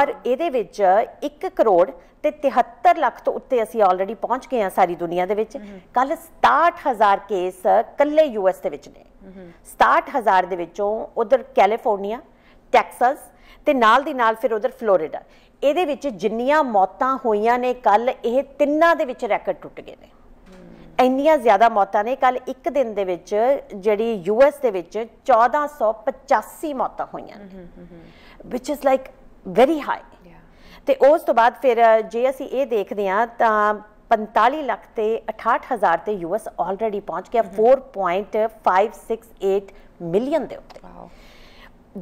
ਔਰ ਇਹਦੇ ਵਿੱਚ 1 ਕਰੋੜ ਤੇ 73 ਲੱਖ ਤੋਂ ਉੱਤੇ ਅਸੀਂ ਆਲਰੇਡੀ ਪਹੁੰਚ ਗਏ ਹਾਂ ਸਾਰੀ ਦੁਨੀਆ ਦੇ ਵਿੱਚ ਕੱਲ 67000 ਕੇਸ ਕੱਲੇ ਯੂਐਸ ਦੇ ਵਿੱਚ ਨੇ 67000 ਦੇ ਵਿੱਚੋਂ ਉਧਰ ਕੈਲੀਫੋਰਨੀਆ ਟੈਕਸਸ ਤੇ ਨਾਲ ਦੀ ਨਾਲ ਫਿਰ ਉਧਰ ਫਲੋਰੀਡਾ ਇਹਦੇ ਵਿੱਚ ਜਿੰਨੀਆਂ ਮੌਤਾਂ ਹੋਈਆਂ ਨੇ ਕੱਲ ਇਹ ਤਿੰਨਾਂ ਦੇ ਵਿੱਚ ਰੈਕੋਰਡ ਟੁੱਟ ਗਏ ਨੇ ਇੰਨੀਆਂ ਜ਼ਿਆਦਾ ਮੌਤਾਂ ਨੇ ਕੱਲ ਇੱਕ ਦਿਨ ਦੇ ਵਿੱਚ ਜਿਹੜੀ ਯੂਐਸ ਦੇ ਵਿੱਚ 1485 ਮੌਤਾਂ ਹੋਈਆਂ ਨੇ ਵਿਚ is ਲਾਈਕ ਵੈਰੀ ਹਾਈ ਤੇ ਉਸ ਤੋਂ ਬਾਅਦ ਫਿਰ ਜੇ ਅਸੀਂ ਇਹ ਦੇਖਦੇ ਆ ਤਾਂ 45 ਲੱਖ ਤੇ 68000 ਤੇ ਯੂਐਸ ਆਲਰੇਡੀ ਪਹੁੰਚ ਗਿਆ 4.568 ਮਿਲੀਅਨ ਦੇ ਉੱਤੇ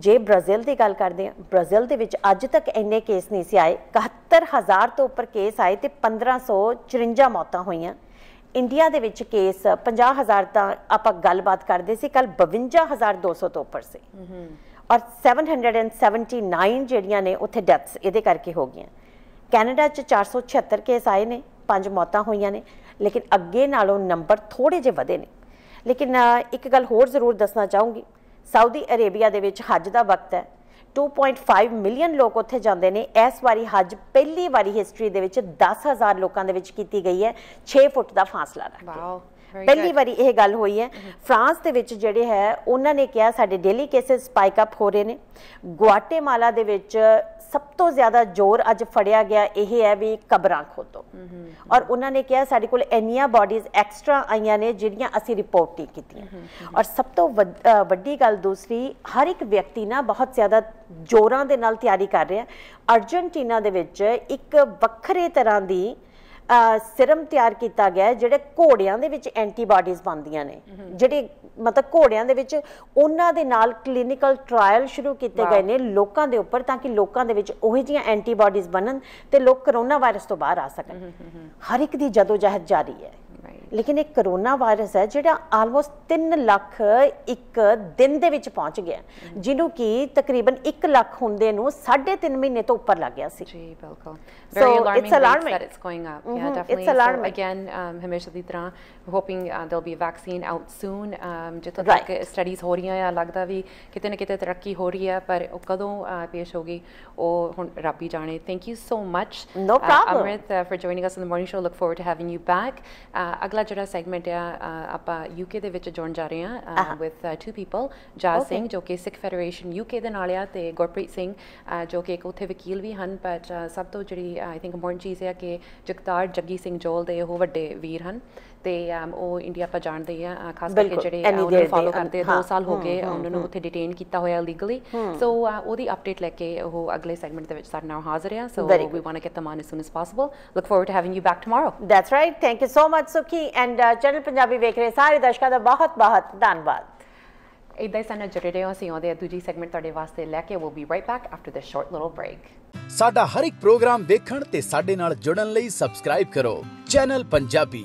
ਜੇ ਬ੍ਰਾਜ਼ੀਲ ਦੀ ਗੱਲ ਕਰਦੇ ਆ ਬ੍ਰਾਜ਼ੀਲ ਦੇ ਵਿੱਚ ਅੱਜ ਤੱਕ ਇੰਨੇ ਕੇਸ ਨਹੀਂ ਸੀ ਆਏ 71000 ਤੋਂ ਉੱਪਰ ਕੇਸ ਆਏ ਤੇ 1554 ਮੌਤਾਂ ਹੋਈਆਂ ਇੰਡੀਆ ਦੇ ਵਿੱਚ ਕੇਸ 50000 ਤਾਂ ਆਪਾਂ ਗੱਲਬਾਤ ਕਰਦੇ ਸੀ ਕੱਲ 52200 ਤੋਂ ਉੱਪਰ ਸੀ ਔਰ 779 ਜਿਹੜੀਆਂ ਨੇ ਉੱਥੇ ਡੈਥਸ ਇਹਦੇ ਕਰਕੇ ਹੋ ਗਈਆਂ ਕੈਨੇਡਾ 'ਚ 476 ਕੇਸ ਆਏ ਨੇ ਪੰਜ ਮੌਤਾਂ ਹੋਈਆਂ ਨੇ ਲੇਕਿਨ ਅੱਗੇ ਨਾਲੋਂ ਨੰਬਰ ਥੋੜੇ ਜਿਹਾ ਵਧੇ ਨੇ ਲੇਕਿਨ ਇੱਕ ਗੱਲ ਹੋਰ ਜ਼ਰੂਰ ਦੱਸਣਾ ਚਾਹੂੰਗੀ ਸਾਊਦੀ ਅਰੇਬੀਆ ਦੇ ਵਿੱਚ ਹਜ ਦਾ ਵਕਤ ਹੈ 2.5 ਮਿਲੀਅਨ ਲੋਕ ਉੱਥੇ ਜਾਂਦੇ ਨੇ ਇਸ ਵਾਰੀ ਹਜ ਪਹਿਲੀ ਵਾਰੀ ਹਿਸਟਰੀ ਦੇ ਵਿੱਚ 10000 ਲੋਕਾਂ ਦੇ ਵਿੱਚ ਕੀਤੀ ਗਈ ਹੈ 6 ਫੁੱਟ ਦਾ ਫਾਸਲਾ ਰੱਖ ਕੇ ਵਾਓ ਪਹਿਲੀ ਵਾਰੀ ਇਹ ਗੱਲ ਹੋਈ ਹੈ ਫਰਾਂਸ ਦੇ ਵਿੱਚ ਜਿਹੜੇ ਹੈ ਉਹਨਾਂ ਨੇ ਕਿਹਾ ਸਾਡੇ ਡੇਲੀ ਕੇਸਸ ਸਪਾਈਕ ਅਪ ਹੋ ਰਹੇ ਨੇ ਗੁਆਟੇਮਾਲਾ ਦੇ ਵਿੱਚ ਸਭ ਤੋਂ ਜ਼ਿਆਦਾ ਜ਼ੋਰ ਅੱਜ ਫੜਿਆ ਗਿਆ ਇਹ ਹੈ ਵੀ ਕਬਰਾਂ ਖੋਦੋ ਔਰ ਉਹਨਾਂ ਨੇ ਕਿਹਾ ਸਾਡੇ ਕੋਲ ਇੰਨੀਆਂ ਬਾਡੀਜ਼ ਐਕਸਟਰਾ ਆਈਆਂ ਨੇ ਜਿਹੜੀਆਂ ਅਸੀਂ ਰਿਪੋਰਟ ਨਹੀਂ ਕੀਤੀਆਂ ਔਰ ਸਭ ਤੋਂ ਵੱਡੀ ਗੱਲ ਦੂਸਰੀ ਹਰ ਇੱਕ ਵਿਅਕਤੀ ਨਾ ਬਹੁਤ ਜ਼ਿਆਦਾ ਜ਼ੋਰਾਂ ਦੇ ਨਾਲ ਤਿਆਰੀ ਕਰ ਰਿਹਾ ਅਰਜنٹੀਨਾ ਦੇ ਵਿੱਚ ਇੱਕ ਵੱਖਰੇ ਤਰ੍ਹਾਂ ਦੀ ਸਿਰਮ ਤਿਆਰ ਕੀਤਾ ਗਿਆ ਜਿਹੜੇ ਘੋੜਿਆਂ ਦੇ ਵਿੱਚ ਐਂਟੀਬਾਡੀਜ਼ ਬਣਦੀਆਂ ਨੇ ਜਿਹੜੇ ਮਤਲਬ ਘੋੜਿਆਂ ਦੇ ਵਿੱਚ ਉਹਨਾਂ ਦੇ ਨਾਲ ਕਲੀਨਿਕਲ ਟ੍ਰਾਇਲ ਸ਼ੁਰੂ ਕੀਤੇ ਗਏ ਨੇ ਲੋਕਾਂ ਦੇ ਉੱਪਰ ਤਾਂ ਕਿ ਲੋਕਾਂ ਦੇ ਵਿੱਚ ਉਹੇ ਜੀਆਂ ਐਂਟੀਬਾਡੀਜ਼ ਬਣਨ ਤੇ ਲੋਕ ਕਰੋਨਾ ਵਾਇਰਸ ਤੋਂ ਬਾਹਰ ਆ ਸਕਣ ਹਰ ਇੱਕ ਦੀ ਜਦੋਜਹਿਦ ਜਾਰੀ ਹੈ ਲੇਕਿਨ ਇਹ ਕਰੋਨਾ ਵਾਇਰਸ ਹੈ ਜਿਹੜਾ ਆਲਮੋਸਟ 3 ਲੱਖ ਇੱਕ ਦਿਨ ਦੇ ਵਿੱਚ ਪਹੁੰਚ ਗਿਆ ਜਿਹਨੂੰ ਕਿ ਤਕਰੀਬਨ 1 ਲੱਖ ਹੁੰਦੇ ਨੂੰ 3.5 ਮਹੀਨੇ ਤੋਂ ਉੱਪਰ ਲੱਗ ਗਿਆ ਸੀ ਜੀ ਬਿਲਕੁਲ so it's alarming that it's going up yeah definitely it's alarming again ਹਮੇਸ਼ਾ ਦੀ ਤਰ੍ਹਾਂ ਹੋਪਿੰਗ ਦੇਰ ਬੀ ਵੈਕਸੀਨ ਆਊਟ ਸੂਨ ਜਿੱਥੇ ਤੱਕ ਸਟੱਡੀਜ਼ ਹੋ ਰਹੀਆਂ ਆ ਲੱਗਦਾ ਵੀ ਕਿਤੇ ਨਾ ਕਿਤੇ ਤਰੱਕੀ ਹੋ ਰਹੀ ਹੈ ਪਰ ਉਹ ਕਦੋਂ ਪੇਸ਼ ਹੋਗੀ ਉਹ ਹੁਣ ਰੱਬ ਜਾਣੇ thank you so much no problem Amrit for joining us in the morning show look forward to having you back ਅਗਲਾ ਵਾਲਾ ਜਿਹੜਾ ਸੈਗਮੈਂਟ ਆ ਆਪਾਂ ਯੂਕੇ ਦੇ ਵਿੱਚ ਜੁੜਨ ਜਾ ਰਹੇ ਹਾਂ ਵਿਦ ਟੂ ਪੀਪਲ ਜਾ ਸਿੰਘ ਜੋ ਕਿ ਸਿੱਖ ਫੈਡਰੇਸ਼ਨ ਯੂਕੇ ਦੇ ਨਾਲ ਆ ਤੇ ਗੁਰਪ੍ਰੀਤ ਸਿੰਘ ਜੋ ਕਿ ਇੱਕ ਉੱਥੇ ਵਕੀਲ ਵੀ ਹਨ ਬਟ ਸਭ ਤੋਂ ਜਿਹੜੀ ਆਈ ਥਿੰਕ ਇੰਪੋਰਟੈਂਟ ਚੀਜ਼ ਹੈ ਕਿ ਜਗਤਾਰ ਜੱਗੀ ਸਿੰਘ ਜੋਲ ਦੇ ਉਹ ਵੱਡੇ ਵੀਰ ਹਨ ਤੇ ਉਹ ਇੰਡੀਆ ਪਾ ਜਾਣਦੇ ਆ ਖਾਸ ਕਰਕੇ ਜਿਹੜੇ ਉਹਨਾਂ ਨੂੰ ਫਾਲੋ ਕਰਦੇ 2 ਸਾਲ ਹੋ ਗਏ ਉਹਨਾਂ ਨੂੰ ਉੱਥੇ ਡਿਟੇਨ ਕੀਤਾ ਹੋਇਆ ਲੀਗਲੀ ਸੋ ਉਹਦੀ ਅਪਡੇਟ ਲੈ ਕੇ ਉਹ ਅਗਲੇ ਸੈਗਮੈਂਟ ਦੇ ਵਿੱਚ ਸਾਡੇ ਨਾਲ ਹਾਜ਼ਰ ਆ so we want to get them on as soon as possible look forward to having you back tomorrow that's right thank you so much sukhi and channel uh, Punjabi punjabi ਵੇਖ ਰਹੇ ਸਾਰੇ ਦਰਸ਼ਕਾਂ ਦਾ ਬਹੁਤ ਬਹੁਤ ਧੰਨਵਾਦ ਇਦਾਂ ਹੀ ਸਾਨੂੰ ਜੁੜੇ ਰਹੋ ਅਸੀਂ ਆਉਂਦੇ ਆ ਦੂਜੀ ਸੈਗਮੈਂਟ ਤੁਹਾਡੇ ਵਾਸਤੇ ਲੈ ਕੇ we'll be right back after this short little break ਸਾਡਾ ਹਰ ਇੱਕ ਪ੍ਰੋਗਰਾਮ ਵੇਖਣ ਤੇ ਸਾਡੇ ਨਾਲ ਜੁੜਨ ਲਈ ਸਬਸਕ੍ਰਾਈਬ ਕਰੋ ਚੈਨਲ ਪੰਜਾਬੀ